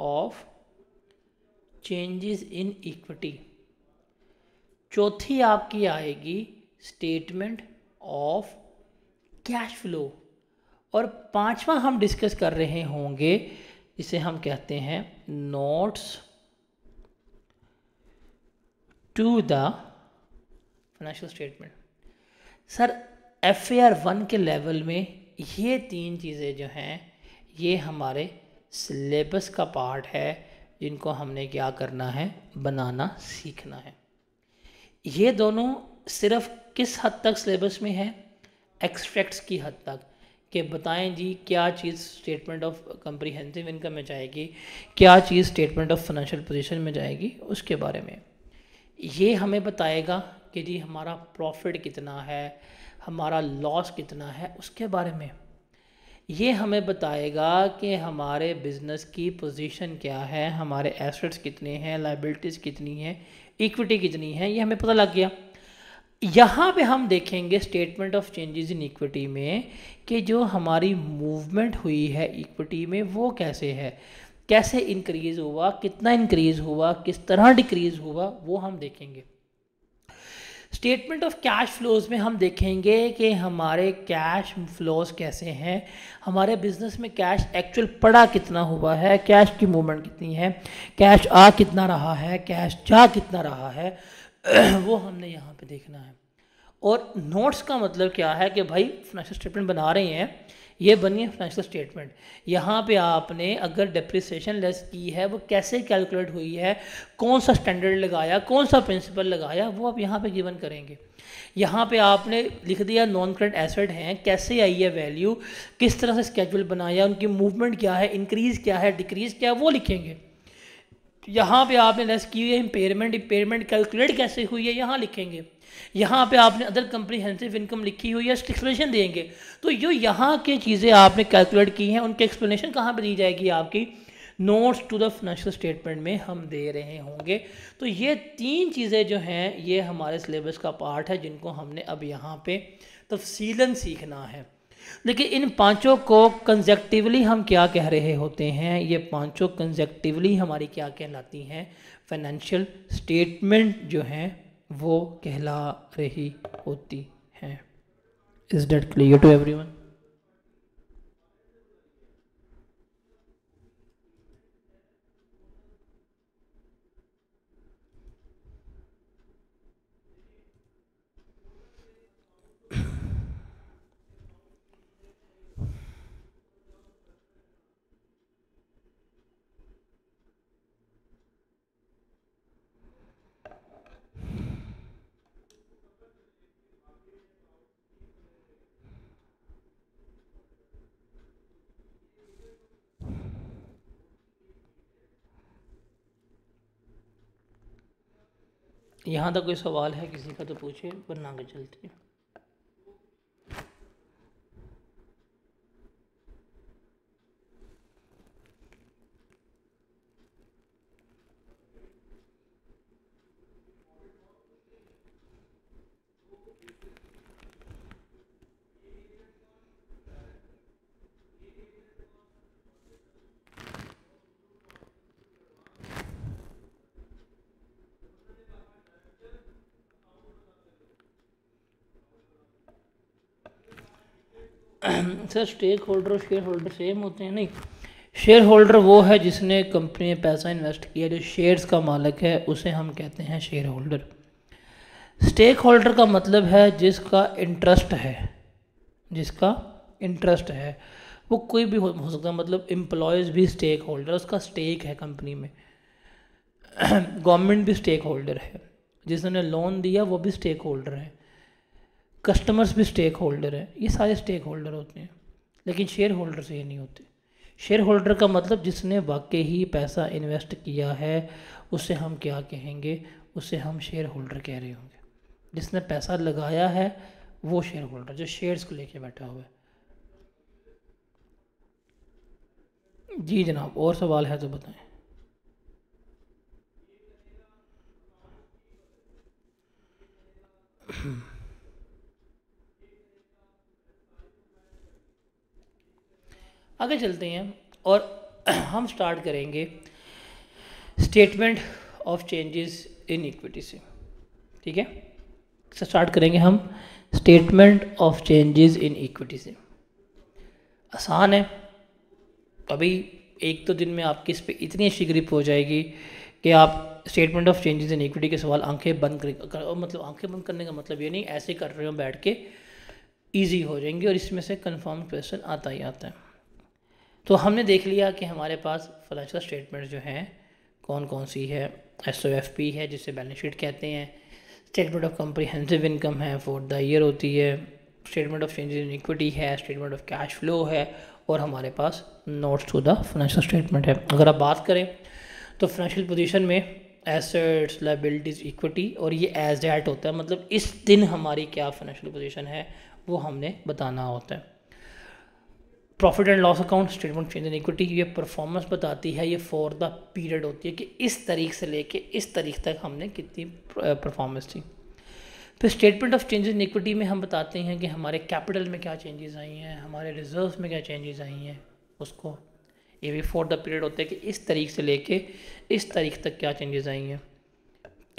of changes in equity चौथी आपकी आएगी स्टेटमेंट ऑफ कैश फ्लो और पांचवा हम डिस्कस कर रहे होंगे इसे हम कहते हैं notes to the financial statement sir F A R one के लेवल में ये तीन चीज़ें जो हैं ये हमारे सिलेबस का पार्ट है जिनको हमने क्या करना है बनाना सीखना है ये दोनों सिर्फ किस हद तक सिलेबस में है एक्सट्रैक्ट्स की हद तक कि बताएं जी क्या चीज़ स्टेटमेंट ऑफ कंप्रीहेंसिव इनकम में जाएगी क्या चीज़ स्टेटमेंट ऑफ फाइनेंशियल पोजीशन में जाएगी उसके बारे में ये हमें बताएगा कि जी हमारा प्रॉफिट कितना है हमारा लॉस कितना है उसके बारे में ये हमें बताएगा कि हमारे बिज़नेस की पोजीशन क्या है हमारे एसेट्स कितने हैं लाइबिलिटीज़ कितनी हैं इक्विटी कितनी है ये हमें पता लग गया यहाँ पे हम देखेंगे statement of changes in equity में कि जो हमारी मूवमेंट हुई है इक्विटी में वो कैसे है कैसे इंक्रीज़ हुआ कितना इंक्रीज़ हुआ किस तरह डिक्रीज़ हुआ वो हम देखेंगे स्टेटमेंट ऑफ कैश फ्लोज में हम देखेंगे कि हमारे कैश फ्लोज कैसे हैं हमारे बिजनेस में कैश एक्चुअल पड़ा कितना हुआ है कैश की मूवमेंट कितनी है कैश आ कितना रहा है कैश जा कितना रहा है वो हमने यहाँ पे देखना है और नोट्स का मतलब क्या है कि भाई फाइनेंशियल स्टेटमेंट बना रहे हैं ये बनी है फाइनेंशियल स्टेटमेंट यहाँ पे आपने अगर डिप्रिसिएशन लेस की है वो कैसे कैलकुलेट हुई है कौन सा स्टैंडर्ड लगाया कौन सा प्रिंसिपल लगाया वो आप यहाँ पे गिवन करेंगे यहाँ पे आपने लिख दिया नॉन करंट एसेट हैं कैसे आई है वैल्यू किस तरह से स्केजुअल बनाया उनकी मूवमेंट क्या है इंक्रीज़ क्या है डिक्रीज़ क्या है वो लिखेंगे यहाँ पे आपने लेस की हुई है इम्पेयरमेंट इम्पेयरमेंट कैलकुलेट कैसे हुई है यहाँ लिखेंगे यहाँ पे आपने अदर कंप्रीहेंसिव इनकम लिखी हुई है एक्सप्लेनेशन देंगे तो जो यहाँ की चीज़ें आपने कैलकुलेट की हैं उनकी एक्सप्लेनेशन कहाँ पर दी जाएगी आपकी notes to the financial statement में हम दे रहे होंगे तो ये तीन चीज़ें जो हैं ये हमारे सिलेबस का पार्ट है जिनको हमने अब यहाँ पर तफसीला सीखना है देखिए इन पांचों को कंजेक्टिवली हम क्या कह रहे होते हैं ये पांचों कंजेक्टिवली हमारी क्या कहलाती हैं फाइनेंशियल स्टेटमेंट जो हैं वो कहला रही होती हैं is that clear to everyone यहाँ तक कोई सवाल है किसी का तो पूछे वरना के चलते सर स्टेक होल्डर और शेयर होल्डर सेम होते हैं नहीं शेयर होल्डर वो है जिसने कंपनी में पैसा इन्वेस्ट किया जो शेयर्स का मालिक है उसे हम कहते हैं शेयर होल्डर स्टेक होल्डर का मतलब है जिसका इंटरेस्ट है जिसका इंटरेस्ट है वो कोई भी हो, हो सकता है मतलब एम्प्लॉयज़ भी स्टेक होल्डर उसका स्टेक है कंपनी में गवर्नमेंट भी स्टेक होल्डर है जिसने लोन दिया वो भी स्टेक होल्डर है कस्टमर्स भी स्टेक होल्डर हैं ये सारे स्टेक होल्डर होते हैं लेकिन शेयर होल्डर से ये नहीं होते शेयर होल्डर का मतलब जिसने वाकई ही पैसा इन्वेस्ट किया है उसे हम क्या कहेंगे उसे हम शेयर होल्डर कह रहे होंगे जिसने पैसा लगाया है वो शेयर होल्डर जो शेयर्स को लेके बैठा हुआ है जी जनाब और सवाल है तो बताएं Hmm. आगे चलते हैं और हम स्टार्ट करेंगे statement of changes in equity से ठीक है स्टार्ट करेंगे हम statement of changes in equity से आसान है अभी एक तो दिन में आपकी इस पर इतनी अच्छी ग्रिप हो जाएगी कि आप statement of changes in equity के सवाल आंखें बंद कर, मतलब आंखें बंद करने का मतलब ये नहीं ऐसे कर रहे हो बैठ के ईजी हो जाएंगे और इसमें से कन्फर्म क्वेश्चन आता ही आता है तो हमने देख लिया कि हमारे पास फाइनेंशियल स्टेटमेंट जो हैं कौन कौन सी है एस ओ एफ पी है जिसे बैलेंस शीट कहते हैं स्टेटमेंट ऑफ कम्प्रीहेंसिव इनकम है फॉर द ईयर होती है statement of changes in equity है स्टेटमेंट ऑफ कैश फ्लो है और हमारे पास notes to the financial statement है अगर आप बात करें तो फाइनेंशियल पोजिशन में एसेट्स लाइबिलिटीज़ इक्विटी और ये एज डैट होता है मतलब इस दिन हमारी क्या फाइनेंशियल पोजिशन है वो हमने बताना होता है profit and loss account statement change in equity ये परफॉर्मेंस बताती है ये फॉर द पीरियड होती है कि इस तरीक़ से लेके इस तारीख तक हमने कितनी परफॉर्मेंस थी फिर statement of changes in equity में हम बताते हैं कि हमारे कैपिटल में क्या चेंजेस आई हैं हमारे रिजर्व में क्या चेंजेस आई हैं उसको ये भी फॉर द पीरियड होता है कि इस तारीख से लेके इस तारीख तक क्या चेंजेस आई हैं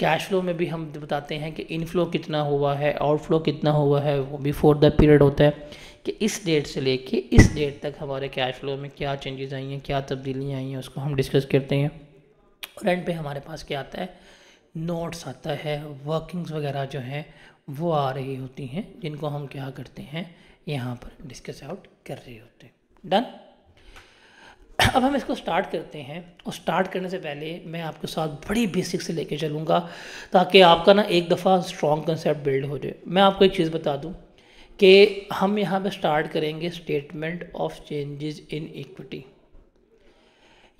कैश फ्लो में भी हम बताते हैं कि इनफ्लो कितना हुआ है आउटफ्लो कितना हुआ है वो भी फॉर द पीरियड होता है कि इस डेट से लेके इस डेट तक हमारे कैश फ्लो में क्या चेंजेस आई हैं क्या तब्दीलियाँ आई हैं उसको हम डिस्कस करते हैं और एंड पे हमारे पास क्या आता है नोट्स आता है वर्किंग्स वगैरह जो हैं वो आ रही होती हैं जिनको हम क्या करते हैं यहाँ पर डिस्कस आउट कर रहे होते हैं डन अब हम इसको स्टार्ट करते हैं और स्टार्ट करने से पहले मैं आपके साथ बड़ी बेसिक से लेके चलूँगा ताकि आपका ना एक दफ़ा स्ट्रॉन्ग कंसेप्ट बिल्ड हो जाए मैं आपको एक चीज़ बता दूँ कि हम यहाँ पे स्टार्ट करेंगे statement of changes in equity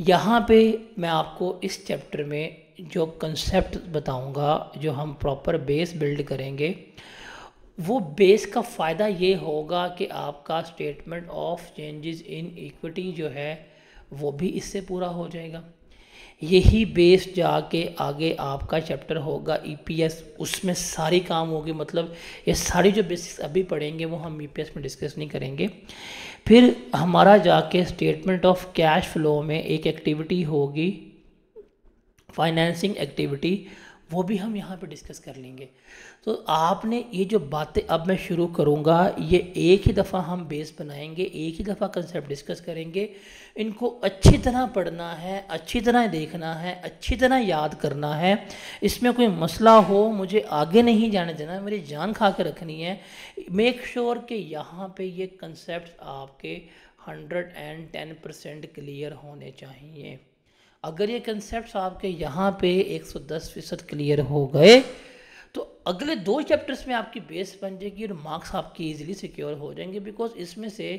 यहाँ पे मैं आपको इस चैप्टर में जो कंसेप्ट बताऊँगा जो हम प्रॉपर बेस बिल्ड करेंगे वो बेस का फ़ायदा ये होगा कि आपका statement of changes in equity जो है वो भी इससे पूरा हो जाएगा यही बेस जाके आगे आपका चैप्टर होगा ईपीएस e उसमें सारी काम होगी मतलब ये सारी जो बेसिक्स अभी पढ़ेंगे वो हम ईपीएस e में डिस्कस नहीं करेंगे फिर हमारा जाके स्टेटमेंट ऑफ कैश फ्लो में एक एक्टिविटी होगी फाइनेंसिंग एक्टिविटी वो भी हम यहाँ पे डिस्कस कर लेंगे तो आपने ये जो बातें अब मैं शुरू करूँगा ये एक ही दफ़ा हम बेस बनाएंगे एक ही दफ़ा कंसेप्ट डिस्कस करेंगे इनको अच्छी तरह पढ़ना है अच्छी तरह देखना है अच्छी तरह याद करना है इसमें कोई मसला हो मुझे आगे नहीं जाने देना मेरी जान खा के रखनी है मेक श्योर sure कि यहाँ पर ये कंसेप्ट आपके hundred and ten percent clear होने चाहिए अगर ये कंसेप्ट आपके यहाँ पे 110 फीसद क्लियर हो गए तो अगले दो चैप्टर्स में आपकी बेस बन जाएगी और मार्क्स आपकी इजीली सिक्योर हो जाएंगे बिकॉज इसमें से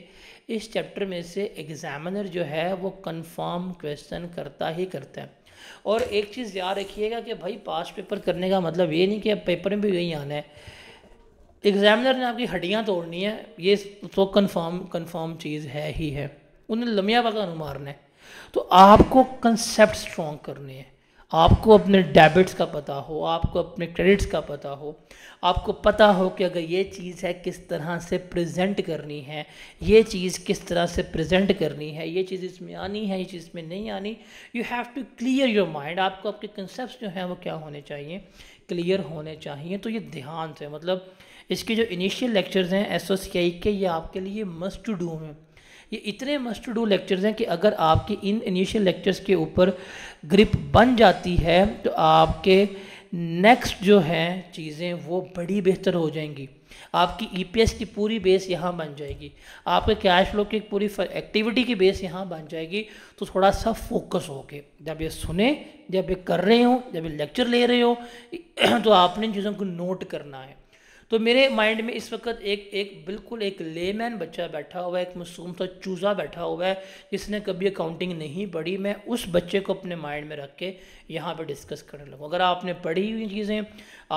इस चैप्टर में से एग्जामिनर जो है वो कंफर्म क्वेश्चन करता ही करता है और एक चीज़ याद रखिएगा कि भाई पास पेपर करने का मतलब ये नहीं कि अब पेपर में भी यही आना है एग्जामिनर ने आपकी हड्डियाँ तोड़नी है ये तो कन्फर्म कन्फर्म चीज़ है ही है उन्हें लमिया का मारना है तो आपको कंसेप्ट स्ट्रॉन्ग करने हैं आपको अपने डेबिट्स का पता हो आपको अपने क्रेडिट्स का पता हो आपको पता हो कि अगर ये चीज़ है किस तरह से प्रेजेंट करनी है ये चीज़ किस तरह से प्रेजेंट करनी है ये चीज़ इसमें आनी है ये चीज़ इसमें नहीं आनी you have to clear your mind आपको आपके कंसेप्ट जो हैं वो क्या होने चाहिए क्लियर होने चाहिए तो ये ध्यान से मतलब इसके जो इनिशियल लेक्चर्स हैं एस के ये आपके लिए मस्ट टू डू हैं ये इतने मस्ट डू लेक्चर्स हैं कि अगर आपके इन इनिशियल लेक्चर्स के ऊपर ग्रिप बन जाती है तो आपके नेक्स्ट जो हैं चीज़ें वो बड़ी बेहतर हो जाएंगी आपकी ईपीएस e की पूरी बेस यहाँ बन जाएगी आपके कैश फ्लो की पूरी एक्टिविटी की बेस यहाँ बन जाएगी तो थोड़ा सा फोकस होके जब ये सुने जब ये कर रहे हो जब ये लेक्चर ले रहे हो तो आपने इन चीज़ों को नोट करना है तो मेरे माइंड में इस वक्त एक एक बिल्कुल एक लेमैन बच्चा बैठा हुआ है एक मासूम सा चूज़ा बैठा हुआ है जिसने कभी अकाउंटिंग नहीं पढ़ी मैं उस बच्चे को अपने माइंड में रख के यहाँ पर डिस्कस करने लगूँ अगर आपने पढ़ी हुई चीज़ें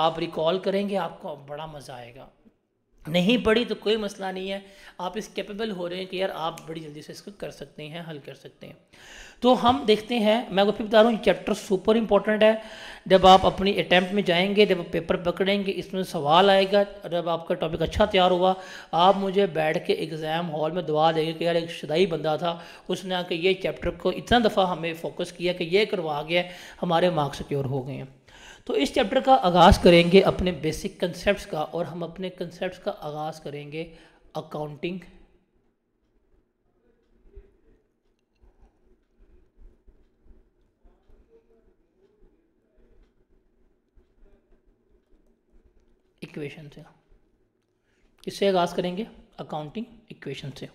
आप रिकॉल करेंगे आपको बड़ा मज़ा आएगा नहीं पढ़ी तो कोई मसला नहीं है आप इस कैपेबल हो रहे हैं कि यार आप बड़ी जल्दी से इसको कर सकते हैं हल कर सकते हैं तो हम देखते हैं मैं आपको फिर बता रहा हूँ चैप्टर सुपर इंपॉर्टेंट है जब आप अपनी अटैम्प्ट में जाएंगे जब पेपर पकड़ेंगे इसमें सवाल आएगा जब आपका टॉपिक अच्छा तैयार हुआ आप मुझे बैठ के एग्ज़ाम हॉल में दुआ देंगे कि यार एक शदाई बंदा था उसने आके ये चैप्टर को इतना दफ़ा हमें फोकस किया कि ये करवा गया हमारे मार्क्स सिक्योर हो गए हैं तो इस चैप्टर का आगाज़ करेंगे अपने बेसिक कंसेप्ट का और हम अपने कंसेप्ट का आगाज़ करेंगे अकाउंटिंग इक्वेशन से किससे आगाज़ करेंगे अकाउंटिंग इक्वेशन से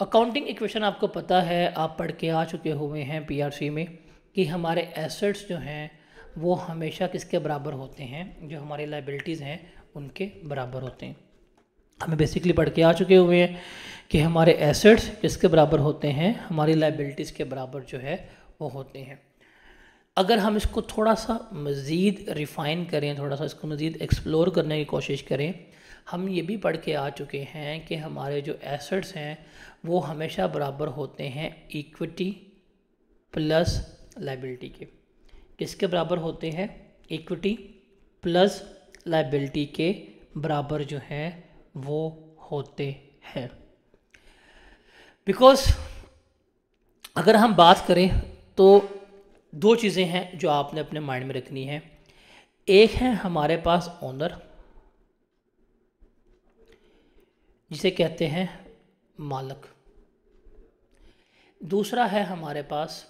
अकाउंटिंग इक्वेशन आपको पता है आप पढ़ के आ चुके हुए हैं पीआरसी में कि हमारे एसेट्स जो हैं वो हमेशा किसके बराबर होते हैं जो हमारे लाइबिलिटीज़ हैं उनके बराबर होते हैं हमें बेसिकली पढ़ के आ चुके हुए हैं कि हमारे एसेट्स किसके बराबर होते हैं हमारी लाइबिलिटीज़ के बराबर जो है वो होते हैं अगर हम इसको थोड़ा सा मज़ीद रिफ़ाइन करें थोड़ा सा इसको मज़ीद एक्सप्लोर करने की कोशिश करें हम ये भी पढ़ के आ चुके हैं कि हमारे जो एसेट्स हैं वो हमेशा बराबर होते हैं इक्विटी प्लस लाइबिलिटी के किसके बराबर होते हैं इक्विटी प्लस लाइबिलिटी के बराबर जो है वो होते हैं बिकॉज अगर हम बात करें तो दो चीज़ें हैं जो आपने अपने माइंड में रखनी है एक है हमारे पास ओनर जिसे कहते हैं मालक दूसरा है हमारे पास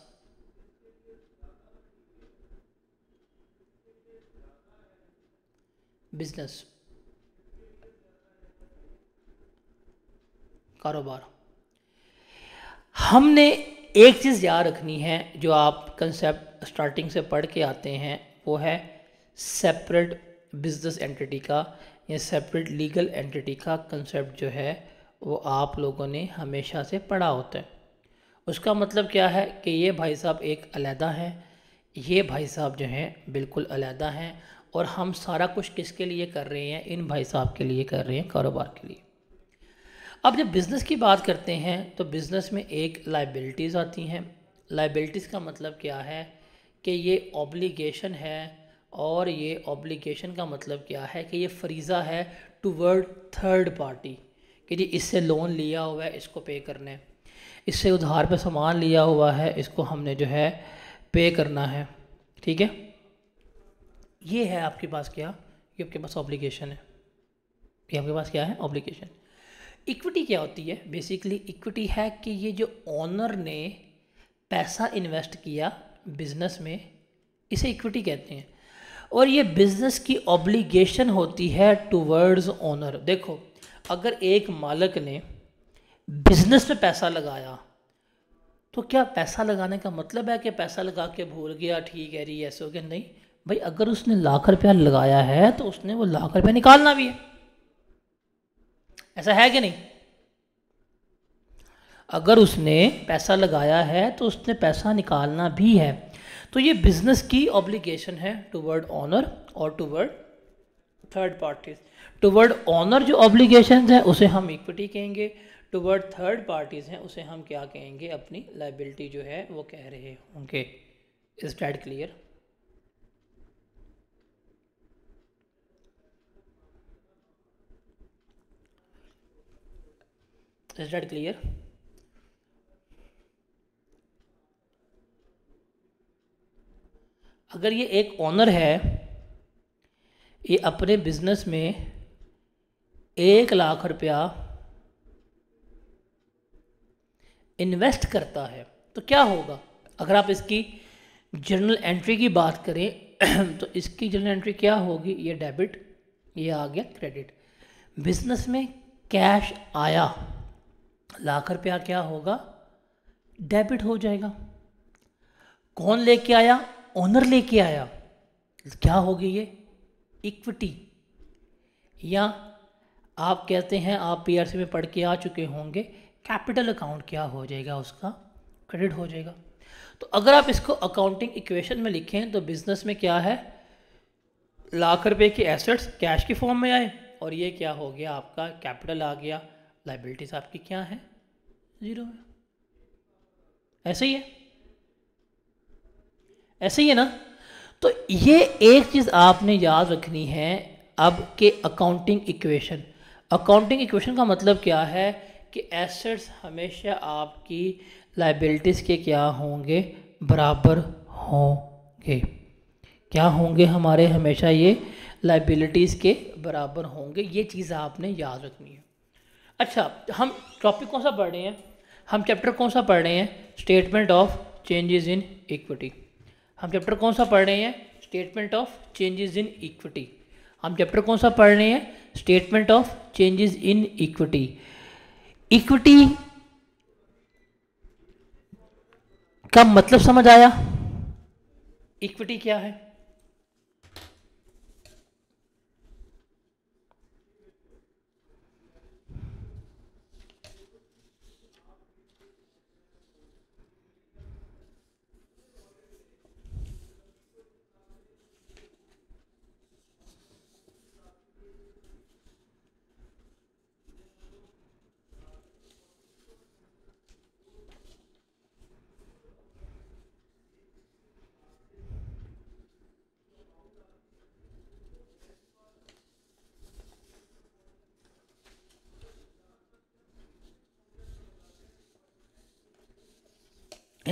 बिजनेस कारोबार हमने एक चीज़ याद रखनी है जो आप कंसेप्ट स्टार्टिंग से पढ़ के आते हैं वो है सेपरेट बिजनेस एंटिटी का या सेपरेट लीगल एंटिटी का कंसेप्ट जो है वो आप लोगों ने हमेशा से पढ़ा होता है उसका मतलब क्या है कि ये भाई साहब एक अलहदा हैं ये भाई साहब जो हैं बिल्कुल अलहदा हैं और हम सारा कुछ किसके लिए कर रहे हैं इन भाई साहब के लिए कर रहे हैं कारोबार के लिए अब जब बिज़नेस की बात करते हैं तो बिज़नेस में एक लाइबिलिटीज़ आती हैं लाइबिलिटीज़ का मतलब क्या है कि ये ऑब्लिगेशन है और ये ऑब्लिगेशन का मतलब क्या है कि ये फरीज़ा है टूवर्ड थर्ड पार्टी कि जी इससे लोन लिया हुआ है इसको पे करना है इससे उधार पे सामान लिया हुआ है इसको हमने जो है पे करना है ठीक है ये है आपके पास क्या ये आपके पास ऑब्लिगेशन है ये आपके पास क्या है ऑब्लिगेशन इक्विटी क्या होती है बेसिकली इक्विटी है कि ये जो ऑनर ने पैसा इन्वेस्ट किया बिजनेस में इसे इक्विटी कहते हैं और ये बिजनेस की ऑब्लिगेशन होती है टूवर्ड्स ऑनर देखो अगर एक मालक ने बिजनेस में पैसा लगाया तो क्या पैसा लगाने का मतलब है कि पैसा लगा के भूल गया ठीक है रही ऐसे हो गया नहीं भाई अगर उसने लाख रुपया लगाया है तो उसने वो लाख रुपया निकालना भी है ऐसा है कि नहीं अगर उसने पैसा लगाया है तो उसने पैसा निकालना भी है तो ये बिजनेस की ऑब्लिगेशन है टू वर्ड ऑनर और toward third parties toward owner जो ऑब्लिगेशन है उसे हम इक्विटी कहेंगे टू वर्ड थर्ड पार्टीज़ हैं उसे हम क्या कहेंगे अपनी लाइबिलिटी जो है वो कह रहे होंगे is that clear is that clear अगर ये एक ऑनर है ये अपने बिजनेस में एक लाख रुपया इन्वेस्ट करता है तो क्या होगा अगर आप इसकी जर्नल एंट्री की बात करें तो इसकी जर्नल एंट्री क्या होगी ये डेबिट ये आ गया क्रेडिट बिजनेस में कैश आया लाख रुपया क्या होगा डेबिट हो जाएगा कौन लेके आया ओनर लेके आया क्या होगी ये इक्विटी या आप कहते हैं आप पीआरसी में पढ़ के आ चुके होंगे कैपिटल अकाउंट क्या हो जाएगा उसका क्रेडिट हो जाएगा तो अगर आप इसको अकाउंटिंग इक्वेशन में लिखें तो बिज़नेस में क्या है लाख रुपए के एसेट्स कैश की फॉर्म में आए और ये क्या हो गया आपका कैपिटल आ गया लाइबिलिटीज़ आपकी क्या है ज़ीरो है ऐसे ही है ऐसे ही है ना तो ये एक चीज़ आपने याद रखनी है अब के अकाउंटिंग इक्वेशन अकाउंटिंग इक्वेशन का मतलब क्या है कि एसेट्स हमेशा आपकी लाइबिलिटीज़ के क्या होंगे बराबर होंगे क्या होंगे हमारे हमेशा ये लाइबिलिटीज़ के बराबर होंगे ये चीज़ आपने याद रखनी है अच्छा हम टॉपिक कौन सा पढ़ रहे हैं हम चैप्टर कौन सा पढ़ रहे हैं statement of changes in equity हम चैप्टर कौन सा पढ़ रहे हैं statement of changes in equity हम चैप्टर कौन सा पढ़ रहे हैं statement of changes in equity equity का मतलब समझ आया इक्विटी क्या है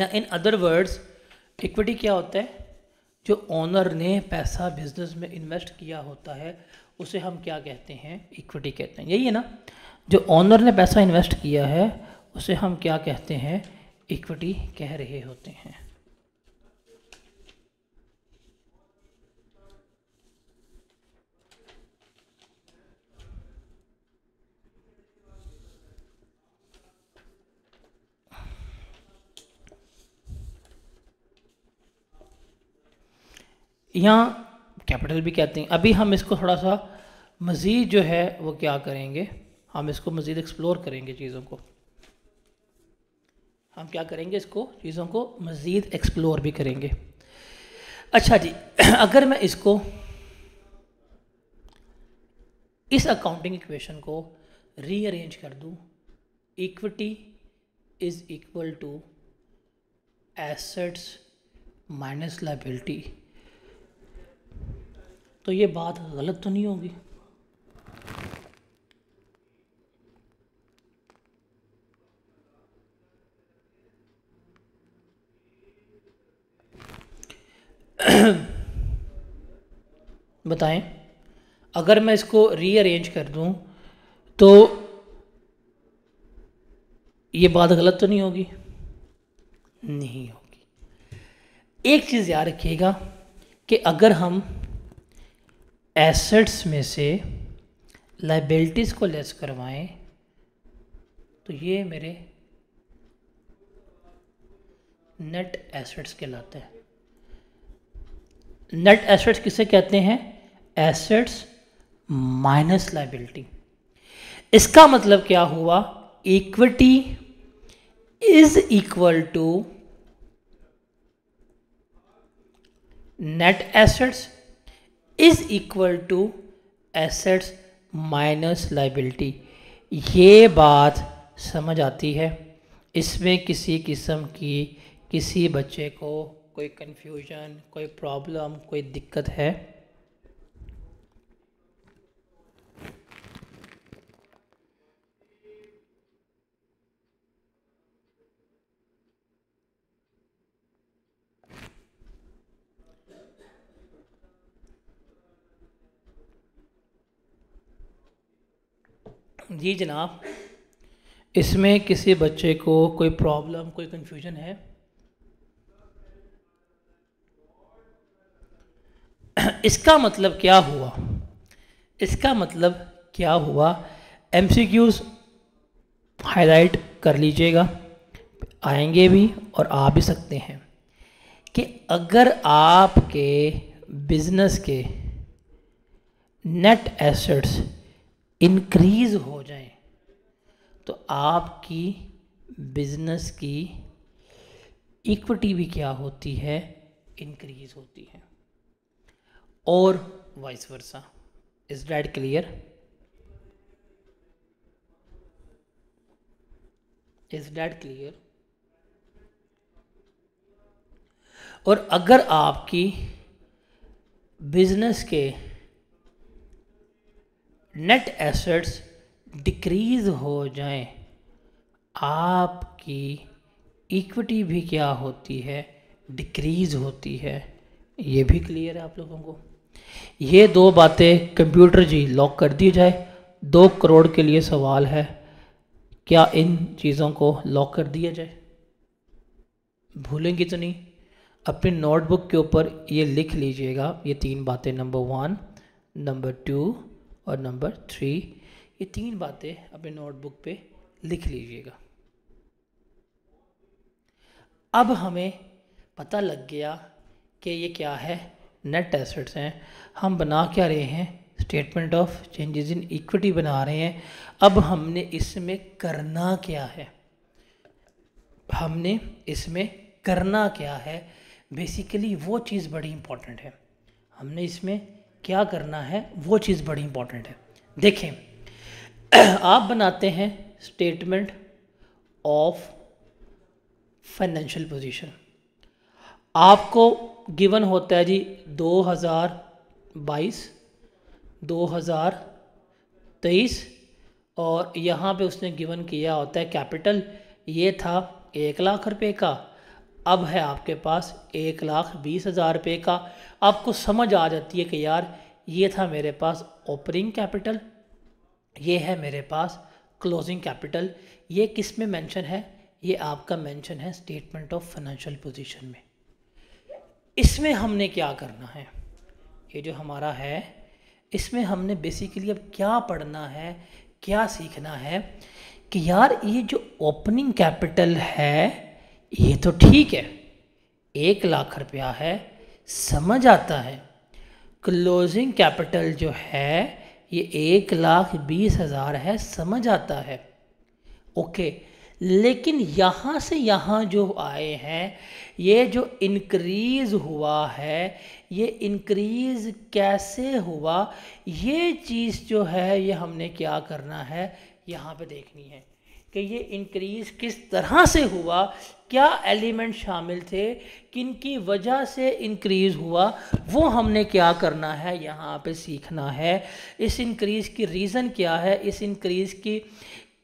या इन अदर वर्ड्स इक्विटी क्या होता है जो ओनर ने पैसा बिजनेस में इन्वेस्ट किया होता है उसे हम क्या कहते हैं इक्विटी कहते हैं यही है ना जो ओनर ने पैसा इन्वेस्ट किया है उसे हम क्या कहते हैं इक्विटी कह रहे होते हैं यहाँ कैपिटल भी कहते हैं अभी हम इसको थोड़ा सा मज़ीद जो है वो क्या करेंगे हम इसको मज़ीद एक्सप्लोर करेंगे चीज़ों को हम क्या करेंगे इसको चीज़ों को मज़ीद एक्सप्लोर भी करेंगे अच्छा जी अगर मैं इसको इस अकाउंटिंग इक्वेशन को रीअरेंज कर दूं equity is equal to assets minus liability तो ये बात गलत तो नहीं होगी बताएं अगर मैं इसको रीअरेंज कर दूं तो ये बात गलत तो नहीं होगी नहीं होगी एक चीज़ याद रखिएगा कि अगर हम एसेट्स में से लाइबिलिटीज़ को लेस करवाएं तो ये मेरे नेट एसेट्स कहलाते हैं नेट एसेट्स किसे कहते हैं एसेट्स माइनस लाइबिलिटी इसका मतलब क्या हुआ equity is equal to net assets is equal to assets minus liability ये बात समझ आती है इसमें किसी किस्म की किसी बच्चे को कोई कन्फ्यूजन कोई प्रॉब्लम कोई दिक्कत है जी जनाब इसमें किसी बच्चे को कोई प्रॉब्लम कोई कंफ्यूजन है इसका मतलब क्या हुआ इसका मतलब क्या हुआ एम सी क्यूज़ हाईलाइट कर लीजिएगा आएंगे भी और आ भी सकते हैं कि अगर आपके बिज़नेस के नेट एसेट्स इंक्रीज हो जाए तो आपकी बिज़नेस की इक्विटी भी क्या होती है इंक्रीज़ होती है और vice versa is that clear is that clear और अगर आपकी बिजनेस के नेट एसेट्स डिक्रीज हो जाएं आपकी इक्विटी भी क्या होती है डिक्रीज होती है ये भी क्लियर है आप लोगों को ये दो बातें कंप्यूटर जी लॉक कर दी जाए दो करोड़ के लिए सवाल है क्या इन चीज़ों को लॉक कर दिया जाए भूलेंगी तो नहीं अपनी नोटबुक के ऊपर ये लिख लीजिएगा ये तीन बातें नंबर वन नंबर टू और नंबर थ्री ये तीन बातें अपने नोटबुक पे लिख लीजिएगा अब हमें पता लग गया कि ये क्या है नेट एसेट्स हैं हम बना क्या रहे हैं statement of changes in equity बना रहे हैं अब हमने इसमें करना क्या है हमने इसमें करना क्या है बेसिकली वो चीज़ बड़ी इम्पॉर्टेंट है हमने इसमें क्या करना है वो चीज़ बड़ी इंपॉर्टेंट है देखें आप बनाते हैं स्टेटमेंट ऑफ फाइनेंशियल पोजीशन आपको गिवन होता है जी 2022 2023 और यहाँ पे उसने गिवन किया होता है कैपिटल ये था एक लाख रुपए का अब है आपके पास एक लाख बीस हज़ार रुपये का आपको समझ आ जाती है कि यार ये था मेरे पास ओपनिंग कैपिटल ये है मेरे पास क्लोजिंग कैपिटल ये किस में मैंशन है ये आपका मैंशन है स्टेटमेंट ऑफ फाइनेंशियल पोजिशन में इसमें हमने क्या करना है ये जो हमारा है इसमें हमने बेसिकली अब क्या पढ़ना है क्या सीखना है कि यार ये जो ओपनिंग कैपिटल है ये तो ठीक है एक लाख रुपया है समझ आता है क्लोजिंग कैपिटल जो है ये एक लाख बीस हज़ार है समझ आता है ओके लेकिन यहाँ से यहाँ जो आए हैं ये जो इनक्रीज़ हुआ है ये इनक्रीज़ कैसे हुआ ये चीज़ जो है ये हमने क्या करना है यहाँ पे देखनी है कि ये इंक्रीज़ किस तरह से हुआ क्या एलिमेंट शामिल थे किन की वजह से इंक्रीज़ हुआ वो हमने क्या करना है यहाँ पे सीखना है इस इंक्रीज़ की रीज़न क्या है इस इंक्रीज़ की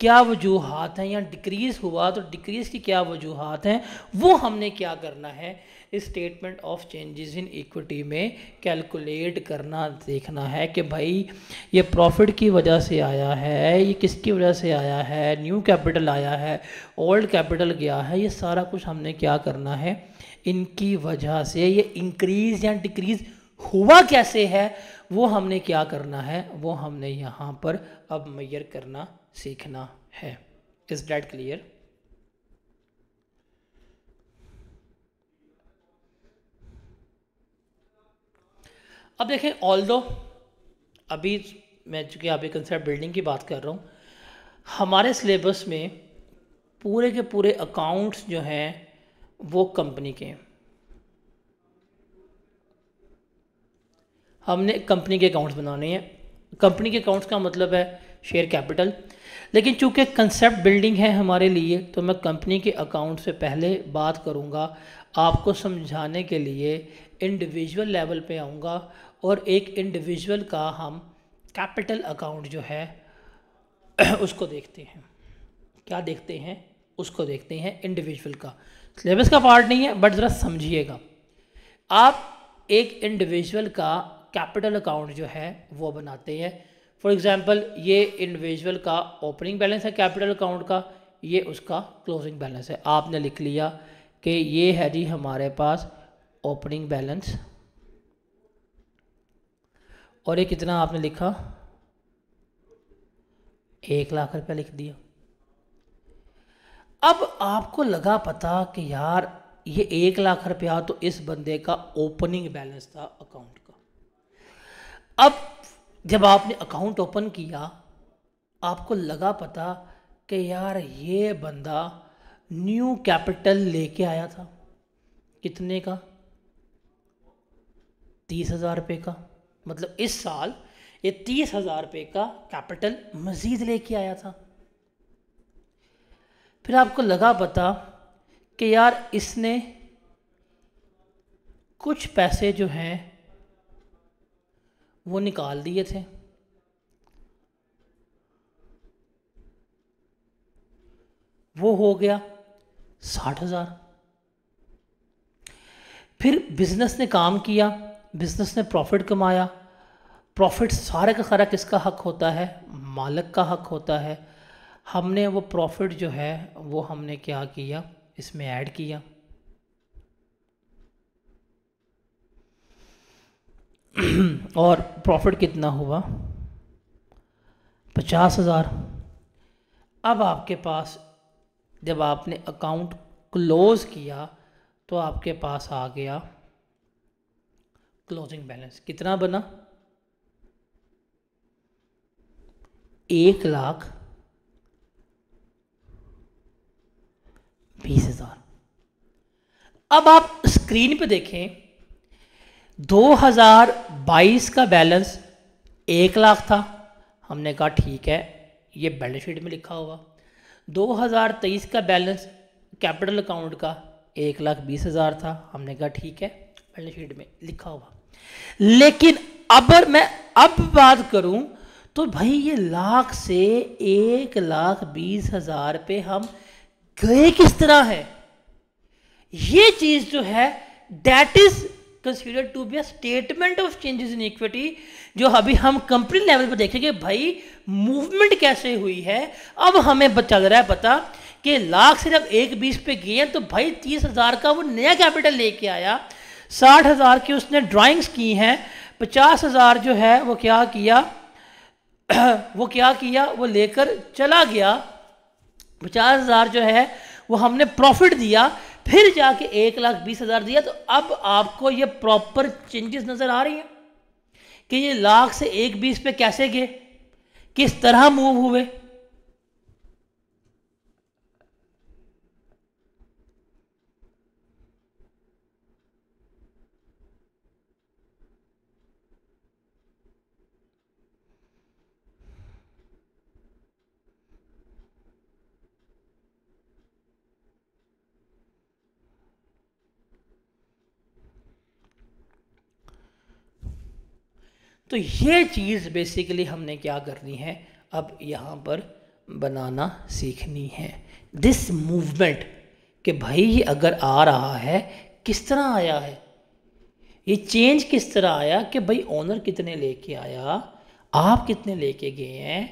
क्या वजूहत हैं या डिक्रीज़ हुआ तो डिक्रीज़ की क्या वजूहत हैं वो हमने क्या करना है statement of changes in equity में कैलकुलेट करना देखना है कि भाई ये प्रॉफिट की वजह से आया है ये किसकी वजह से आया है न्यू कैपिटल आया है ओल्ड कैपिटल गया है ये सारा कुछ हमने क्या करना है इनकी वजह से ये इंक्रीज़ या डिक्रीज़ हुआ कैसे है वो हमने क्या करना है वो हमने यहाँ पर अब मैयर करना सीखना है इज़ डैट क्लियर अब देखें ऑल दो अभी मैं चूँकि आप एक कंसेप्ट बिल्डिंग की बात कर रहा हूँ हमारे सिलेबस में पूरे के पूरे अकाउंट्स जो हैं वो कंपनी के हमने कंपनी के अकाउंट्स बनाने हैं कंपनी के अकाउंट्स का मतलब है शेयर कैपिटल लेकिन चूंकि कंसेप्ट बिल्डिंग है हमारे लिए तो मैं कंपनी के अकाउंट से पहले बात करूंगा आपको समझाने के लिए इंडिविजुअल लेवल पे आऊँगा और एक इंडिविजुअल का हम कैपिटल अकाउंट जो है उसको देखते हैं क्या देखते हैं उसको देखते हैं इंडिविजुअल का सिलेबस का पार्ट नहीं है बट ज़रा समझिएगा आप एक इंडिविजुअल का कैपिटल अकाउंट जो है वो बनाते हैं फॉर एग्ज़ाम्पल ये इंडिविजुअल का ओपनिंग बैलेंस है कैपिटल अकाउंट का ये उसका क्लोजिंग बैलेंस है आपने लिख लिया कि ये है जी हमारे पास ओपनिंग बैलेंस और ये कितना आपने लिखा एक लाख रुपया लिख दिया अब आपको लगा पता कि यार ये एक लाख रुपया तो इस बंदे का ओपनिंग बैलेंस था अकाउंट का अब जब आपने अकाउंट ओपन किया आपको लगा पता कि यार ये बंदा न्यू कैपिटल लेके आया था कितने का तीस हज़ार रुपये का मतलब इस साल ये तीस हज़ार रुपये का कैपिटल मज़ीद लेके आया था फिर आपको लगा पता कि यार इसने कुछ पैसे जो हैं वो निकाल दिए थे वो हो गया साठ हज़ार फिर बिज़नेस ने काम किया बिज़नेस ने प्रॉफिट कमाया प्रॉफिट सारे का सारा किसका हक होता है मालिक का हक होता है हमने वो प्रॉफिट जो है वो हमने क्या किया इसमें ऐड किया और प्रॉफिट कितना हुआ पचास हज़ार अब आपके पास जब आपने अकाउंट क्लोज़ किया तो आपके पास आ गया क्लोजिंग बैलेंस कितना बना एक लाख बीस हजार अब आप स्क्रीन पे देखें 2022 का बैलेंस एक लाख था हमने कहा ठीक है ये बैलेंस शीट में लिखा होगा 2023 का बैलेंस कैपिटल अकाउंट का एक लाख बीस हज़ार था हमने कहा ठीक है बैलेंस शीट में लिखा होगा लेकिन अब मैं अब बात करूं तो भाई ये लाख से एक लाख बीस हजार पे हम गए किस तरह है ये चीज जो है that is consider to be a statement of changes in equity जो अभी हम कंपनी लेवल पर देखेंगे भाई मूवमेंट कैसे हुई है अब हमें चल रहा है पता कि लाख से जब एक बीस पे गए तो भाई तीस हजार का वो नया कैपिटल लेके आया साठ हज़ार की उसने ड्राइंग्स की हैं पचास हज़ार जो है वो क्या किया वो क्या किया वो लेकर चला गया पचास हज़ार जो है वो हमने प्रॉफिट दिया फिर जाके एक लाख बीस हज़ार दिया तो अब आपको ये प्रॉपर चेंजेस नज़र आ रही हैं कि ये लाख से एक बीस पे कैसे गए किस तरह मूव हुए तो ये चीज़ बेसिकली हमने क्या करनी है अब यहाँ पर बनाना सीखनी है दिस मूवमेंट कि भाई ये अगर आ रहा है किस तरह आया है ये चेंज किस तरह आया कि भाई ऑनर कितने लेके आया आप कितने लेके गए हैं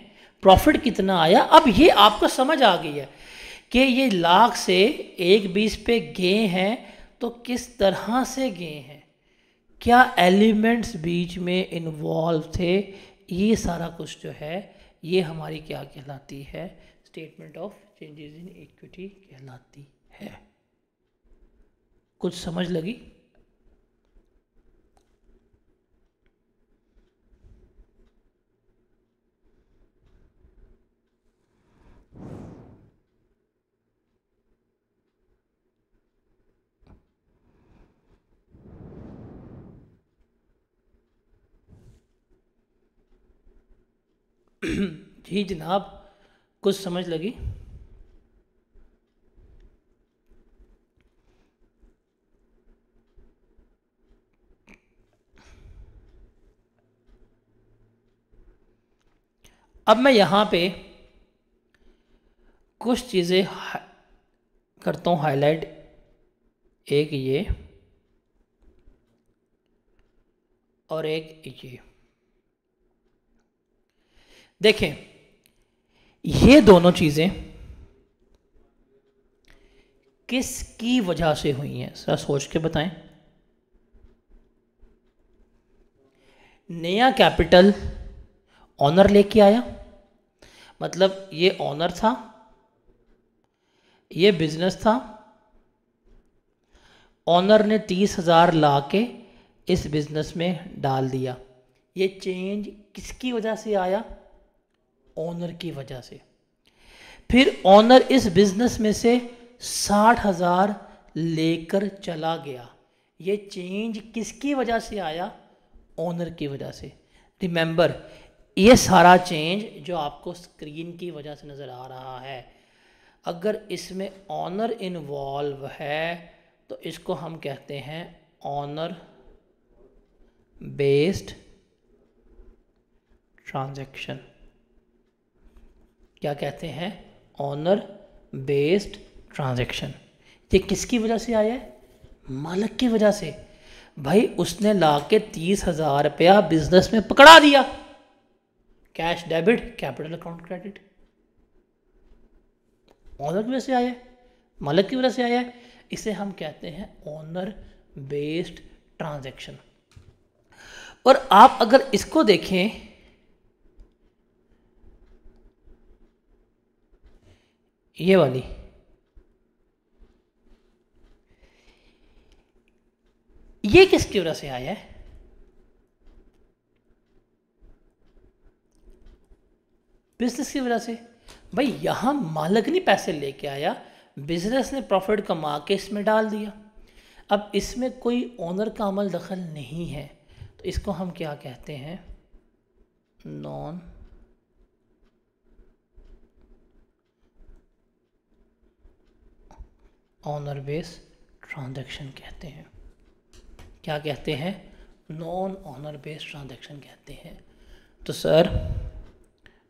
प्रॉफिट कितना आया अब ये आपको समझ आ गई है कि ये लाख से एक बीस पे गए हैं तो किस तरह से गए हैं क्या एलिमेंट्स बीच में इन्वॉल्व थे ये सारा कुछ जो है ये हमारी क्या कहलाती है statement of changes in equity कहलाती है कुछ समझ लगी जी जनाब कुछ समझ लगी अब मैं यहाँ पे कुछ चीज़ें करता हूँ हाईलाइट एक ये और एक ये देखें ये दोनों चीज़ें किसकी वजह से हुई हैं सर सोच के बताएं नया कैपिटल ऑनर लेके आया मतलब ये ऑनर था ये बिजनेस था ऑनर ने तीस हज़ार ला के इस बिज़नेस में डाल दिया ये चेंज किसकी वजह से आया ऑनर की वजह से फिर ऑनर इस बिज़नेस में से साठ हज़ार लेकर चला गया ये चेंज किसकी वजह से आया ऑनर की वजह से रिमेंबर ये सारा चेंज जो आपको स्क्रीन की वजह से नज़र आ रहा है अगर इसमें ऑनर इन्वॉल्व है तो इसको हम कहते हैं ऑनर बेस्ड ट्रांजैक्शन क्या कहते हैं ऑनर बेस्ड ट्रांजेक्शन ये किसकी वजह से आया है मालक की वजह से भाई उसने ला के तीस हज़ार रुपया बिजनेस में पकड़ा दिया cash debit capital account credit owner की वजह से आया है मालक की वजह से आया है इसे हम कहते हैं ऑनर बेस्ड ट्रांजेक्शन और आप अगर इसको देखें ये वाली ये किसकी वजह से आया है बिजनेस की वजह से भाई यहां मालक नहीं पैसे लेके आया बिजनेस ने प्रॉफिट कमा के इसमें डाल दिया अब इसमें कोई ओनर का अमल दखल नहीं है तो इसको हम क्या कहते हैं नॉन ऑनर बेस ट्रांजेक्शन कहते हैं क्या कहते हैं नॉन ऑनर बेस ट्रांजेक्शन कहते हैं तो सर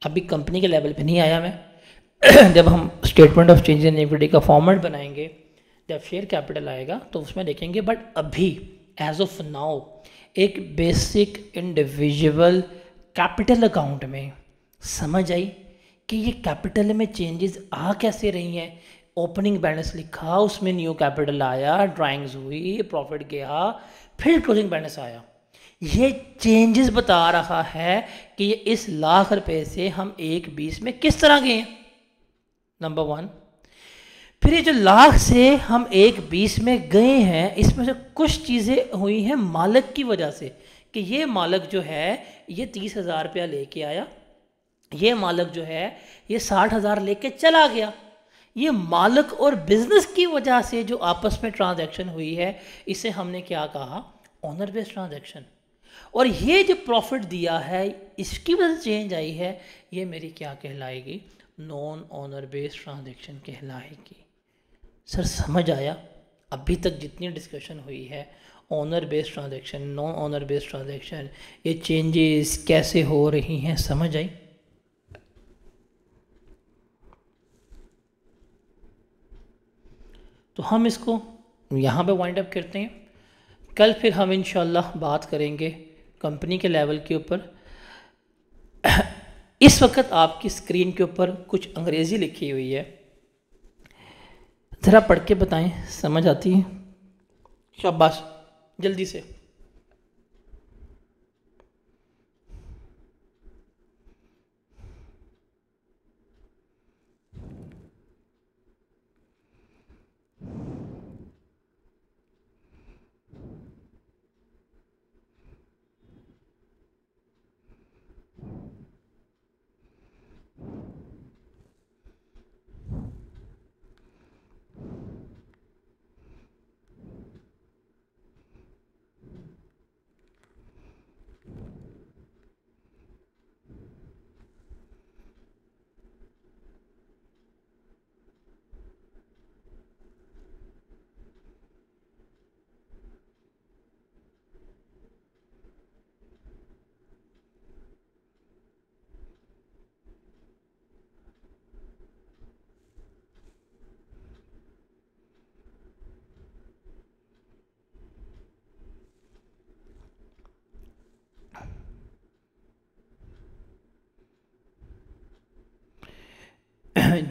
अभी कंपनी के लेवल पे नहीं आया मैं जब हम statement of change in equity का फॉर्मेट बनाएंगे जब शेयर कैपिटल आएगा तो उसमें देखेंगे बट अभी एज ऑफ नाउ एक बेसिक इंडिविजुअल कैपिटल अकाउंट में समझ आई कि ये कैपिटल में चेंजेस आ कैसे रही हैं ओपनिंग बैलेंस लिखा उसमें न्यू कैपिटल आया ड्राइंग्स हुई प्रॉफिट गया फिर क्लोजिंग बैलेंस आया ये चेंजेस बता रहा है कि ये इस लाख रुपए से हम एक बीस में किस तरह गए नंबर वन फिर ये जो लाख से हम एक बीस में गए हैं इसमें से कुछ चीज़ें हुई हैं मालक की वजह से कि ये मालक जो है ये तीस हज़ार रुपया लेके आया ये मालक जो है ये साठ हज़ार लेके चला गया ये मालक और बिजनेस की वजह से जो आपस में ट्रांजैक्शन हुई है इसे हमने क्या कहा ऑनर बेस्ड ट्रांजैक्शन और ये जो प्रॉफिट दिया है इसकी वजह से चेंज आई है ये मेरी क्या कहलाएगी नॉन ऑनर बेस्ड ट्रांजैक्शन कहलाएगी सर समझ आया अभी तक जितनी डिस्कशन हुई है owner based transaction non owner based transaction ये चेंजेस कैसे हो रही हैं समझ आई तो हम इसको यहाँ पे वाइंड अप करते हैं कल फिर हम इन बात करेंगे कंपनी के लेवल के ऊपर इस वक्त आपकी स्क्रीन के ऊपर कुछ अंग्रेज़ी लिखी हुई है ज़रा पढ़ के बताएं समझ आती है शाबाश जल्दी से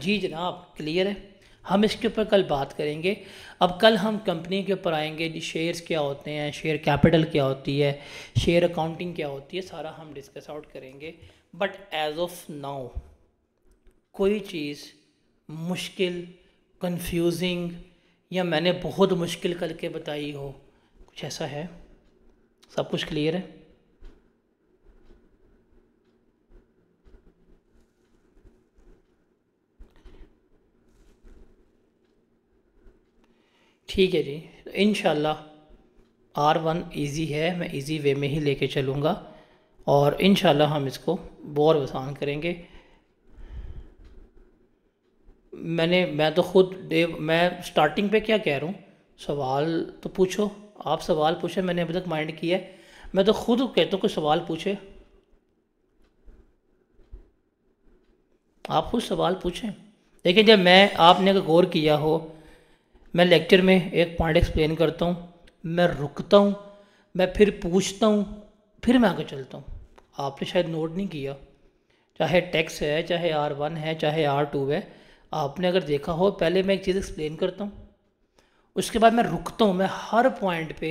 जी जनाब क्लियर है हम इसके ऊपर कल बात करेंगे अब कल हम कंपनी के ऊपर आएंगे जी शेयर्स क्या होते हैं शेयर कैपिटल क्या होती है शेयर अकाउंटिंग क्या होती है सारा हम डिस्कस आउट करेंगे बट एज ऑफ नाउ कोई चीज़ मुश्किल कंफ्यूजिंग या मैंने बहुत मुश्किल करके बताई हो कुछ ऐसा है सब कुछ क्लियर है ठीक है जी तो इन आर वन ईज़ी है मैं ईज़ी वे में ही लेके चलूँगा और इन हम इसको बोर आसान करेंगे मैंने मैं तो ख़ुद डे मैं स्टार्टिंग पे क्या कह रहा हूँ सवाल तो पूछो आप सवाल पूछे मैंने अभी तक माइंड किया है मैं तो ख़ुद कहता हूँ कि सवाल पूछे आप खुद सवाल पूछें लेकिन जब मैं आपने अगर गौर किया हो मैं लेक्चर में एक पॉइंट एक्सप्लेन करता हूँ मैं रुकता हूँ मैं फिर पूछता हूँ फिर मैं आगे चलता हूँ आपने शायद नोट नहीं किया चाहे टैक्स है चाहे आर वन है चाहे आर टू है आपने अगर देखा हो पहले मैं एक चीज़ एक्सप्लेन करता हूँ उसके बाद मैं रुकता हूँ मैं हर पॉइंट पे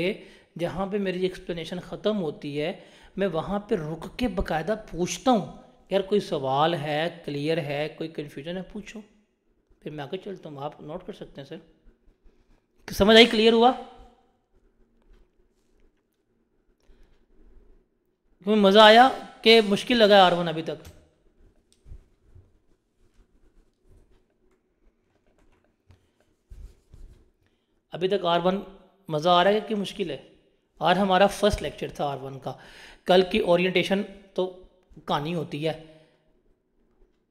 जहाँ पे मेरी एक्सप्लेनेशन ख़त्म होती है मैं वहाँ पे रुक के बकायदा पूछता हूँ यार कोई सवाल है क्लियर है कोई कन्फ्यूजन है पूछो फिर मैं आगे चलता हूँ आप नोट कर सकते हैं सर समझ आई क्लियर हुआ क्योंकि मज़ा आया कि मुश्किल लगा आर वन अभी तक अभी तक आर वन मज़ा आ रहा है कि मुश्किल है आर हमारा फर्स्ट लेक्चर था आर वन का कल की ओरिएंटेशन तो कहानी होती है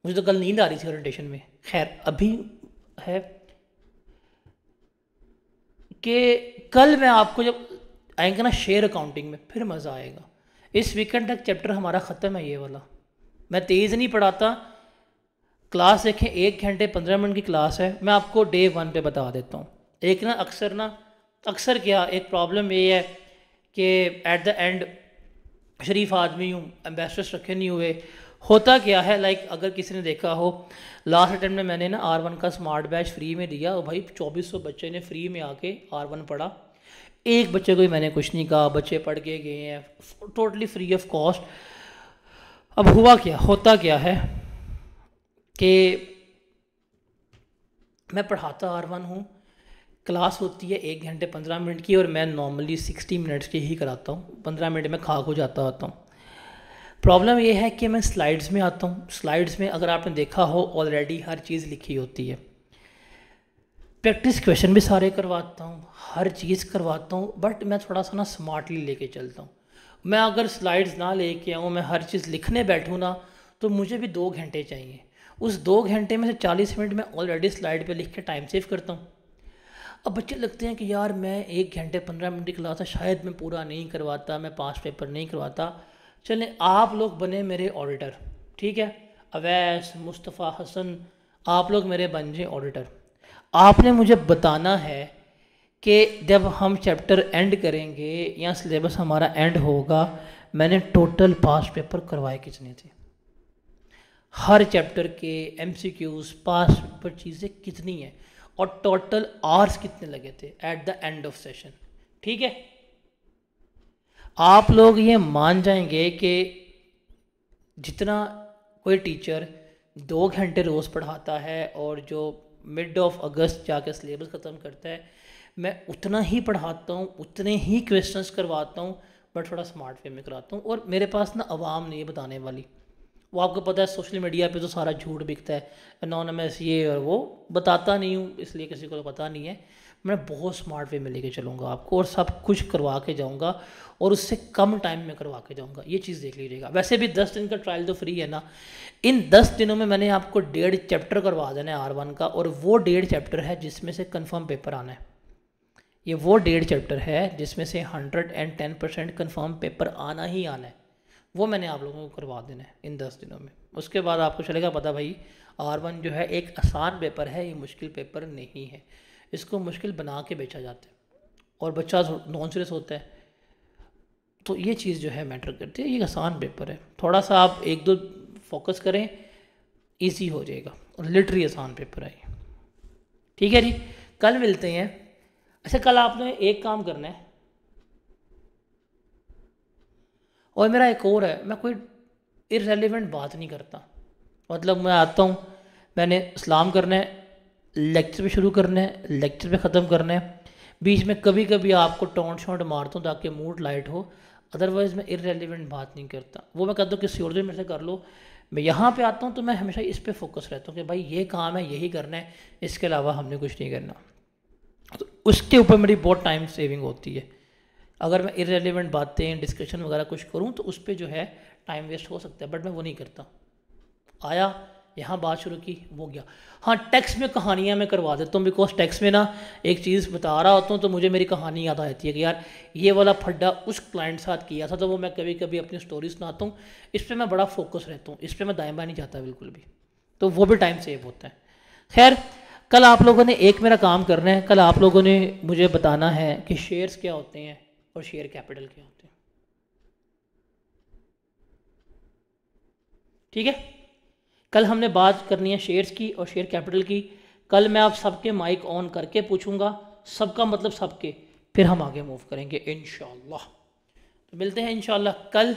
मुझे तो कल नींद आ रही थी ओरिएंटेशन में खैर अभी है कि कल मैं आपको जब आएंगे ना शेयर अकाउंटिंग में फिर मज़ा आएगा इस वीकेंड तक चैप्टर हमारा ख़त्म है ये वाला मैं तेज़ नहीं पढ़ाता क्लास देखें एक घंटे पंद्रह मिनट की क्लास है मैं आपको डे वन पे बता देता हूँ एक ना अक्सर ना अक्सर क्या एक प्रॉब्लम ये है कि एट द एंड शरीफ आदमी हूँ एम्बेसडर्स रखे नहीं हुए होता क्या है लाइक अगर किसी ने देखा हो लास्ट अटैम्प्ट में मैंने ना आर वन का स्मार्ट बैच फ्री में दिया और भाई चौबीस सौ बच्चे ने फ्री में आके आर वन पढ़ा एक बच्चे को भी मैंने कुछ नहीं कहा बच्चे पढ़ के गए हैं टोटली फ्री ऑफ कॉस्ट अब हुआ क्या होता क्या है कि मैं पढ़ाता आर वन हूँ क्लास होती है एक घंटे पंद्रह मिनट की और मैं नॉर्मली सिक्सटी मिनट्स की ही कराता हूँ पंद्रह मिनट में खाक हो जाता होता हूँ प्रॉब्लम ये है कि मैं स्लाइड्स में आता हूँ स्लाइड्स में अगर आपने देखा हो ऑलरेडी हर चीज़ लिखी होती है प्रैक्टिस क्वेश्चन भी सारे करवाता हूँ हर चीज़ करवाता हूँ बट मैं थोड़ा सा ना स्मार्टली लेके चलता हूँ मैं अगर स्लाइड्स ना लेके आऊँ मैं हर चीज़ लिखने बैठूँ ना तो मुझे भी दो घंटे चाहिए उस दो घंटे में से चालीस मिनट में ऑलरेडी स्लाइड पर लिख के टाइम सेव करता हूँ अब बच्चे लगते हैं कि यार मैं एक घंटे पंद्रह मिनट की क्लास है शायद मैं पूरा नहीं करवाता मैं पास पेपर नहीं करवाता चलें आप लोग बने मेरे ऑडिटर ठीक है अवैस मुस्तफ़ा हसन आप लोग मेरे बन जाए ऑडिटर आपने मुझे बताना है कि जब हम चैप्टर एंड करेंगे या सिलेबस हमारा एंड होगा मैंने टोटल पास्ट पेपर करवाए कितने थे हर चैप्टर के एम सी क्यूज़ पास पेपर चीज़ें कितनी हैं और टोटल आर्स कितने लगे थे at the end of session ठीक है आप लोग ये मान जाएंगे कि जितना कोई टीचर दो घंटे रोज़ पढ़ाता है और जो मिड ऑफ अगस्त जाकर सिलेबस ख़त्म करता है मैं उतना ही पढ़ाता हूँ उतने ही क्वेश्चंस करवाता हूँ बट थोड़ा स्मार्ट वे में कराता हूँ और मेरे पास ना आवाम नहीं है बताने वाली वो आपको पता है सोशल मीडिया पे तो सारा झूठ बिकता है अनोनमस ये और वो बताता नहीं हूँ इसलिए किसी को तो पता नहीं है मैं बहुत स्मार्ट वे में लेके चलूँगा आपको और सब कुछ करवा के जाऊँगा और उससे कम टाइम में करवा के जाऊँगा ये चीज़ देख लीजिएगा वैसे भी दस दिन का ट्रायल तो फ्री है ना इन दस दिनों में मैंने आपको डेढ़ चैप्टर करवा देना है आर वन का और वो डेढ़ चैप्टर है जिसमें से कन्फर्म पेपर आना है ये वो डेढ़ चैप्टर है जिसमें से hundred and ten percent confirm paper आना ही आना है वो मैंने आप लोगों को करवा देना है इन दस दिनों में उसके बाद आपको चलेगा पता भाई आर वन जो है एक आसान पेपर है ये मुश्किल पेपर नहीं है इसको मुश्किल बना के बेचा जाता है और बच्चा नॉन सीरियस होता है तो ये चीज़ जो है मैटर करती है ये आसान पेपर है थोड़ा सा आप एक दो फोकस करें ईजी हो जाएगा और लिटरी आसान पेपर है ठीक है जी कल मिलते हैं अच्छा कल आपने एक काम करना है और मेरा एक और है मैं कोई इरेलीवेंट बात नहीं करता मतलब मैं आता हूँ मैंने इस्लाम करना है लेक्चर पे शुरू करना है लेक्चर पे ख़त्म करना है बीच में कभी कभी आपको टॉन्ट शॉन्ट मारता हूँ ताकि मूड लाइट हो अदरवाइज़ मैं इरेलीवेंट बात नहीं करता वो मैं कहता हूँ किसी और दिन मेरे से कर लो मैं यहाँ पे आता हूँ तो मैं हमेशा इस पर फोकस रहता हूँ कि भाई ये काम है यही करना है इसके अलावा हमने कुछ नहीं करना तो उसके ऊपर मेरी बहुत टाइम सेविंग होती है अगर मैं इरेलीवेंट बातें डिस्कशन वगैरह कुछ करूँ तो उस पर जो है टाइम वेस्ट हो सकता है बट मैं वो नहीं करता आया यहाँ बात शुरू की वो गया हाँ टैक्स में कहानियाँ मैं करवा देता हूँ बिकॉज टैक्स में ना एक चीज़ बता रहा होता हूँ तो मुझे मेरी कहानी याद आ जाती है कि यार ये वाला फड्डा उस क्लाइंट साथ किया था तो वो मैं कभी कभी अपनी स्टोरी सुनाता हूँ इस पर मैं बड़ा फोकस रहता हूँ इस पर मैं दाएँ बाएँ नहीं जाता बिल्कुल भी तो वो भी टाइम सेव होता है खैर कल आप लोगों ने एक मेरा काम करना है कल आप लोगों ने मुझे बताना है कि शेयर्स क्या होते हैं और शेयर कैपिटल क्या होते हैं ठीक है कल हमने बात करनी है शेयर्स की और शेयर कैपिटल की कल मैं आप सबके माइक ऑन करके पूछूंगा सबका मतलब सबके फिर हम आगे मूव करेंगे इन तो मिलते हैं इन कल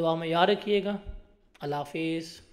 दुआ में याद रखिएगा अल्लाह हाफिज़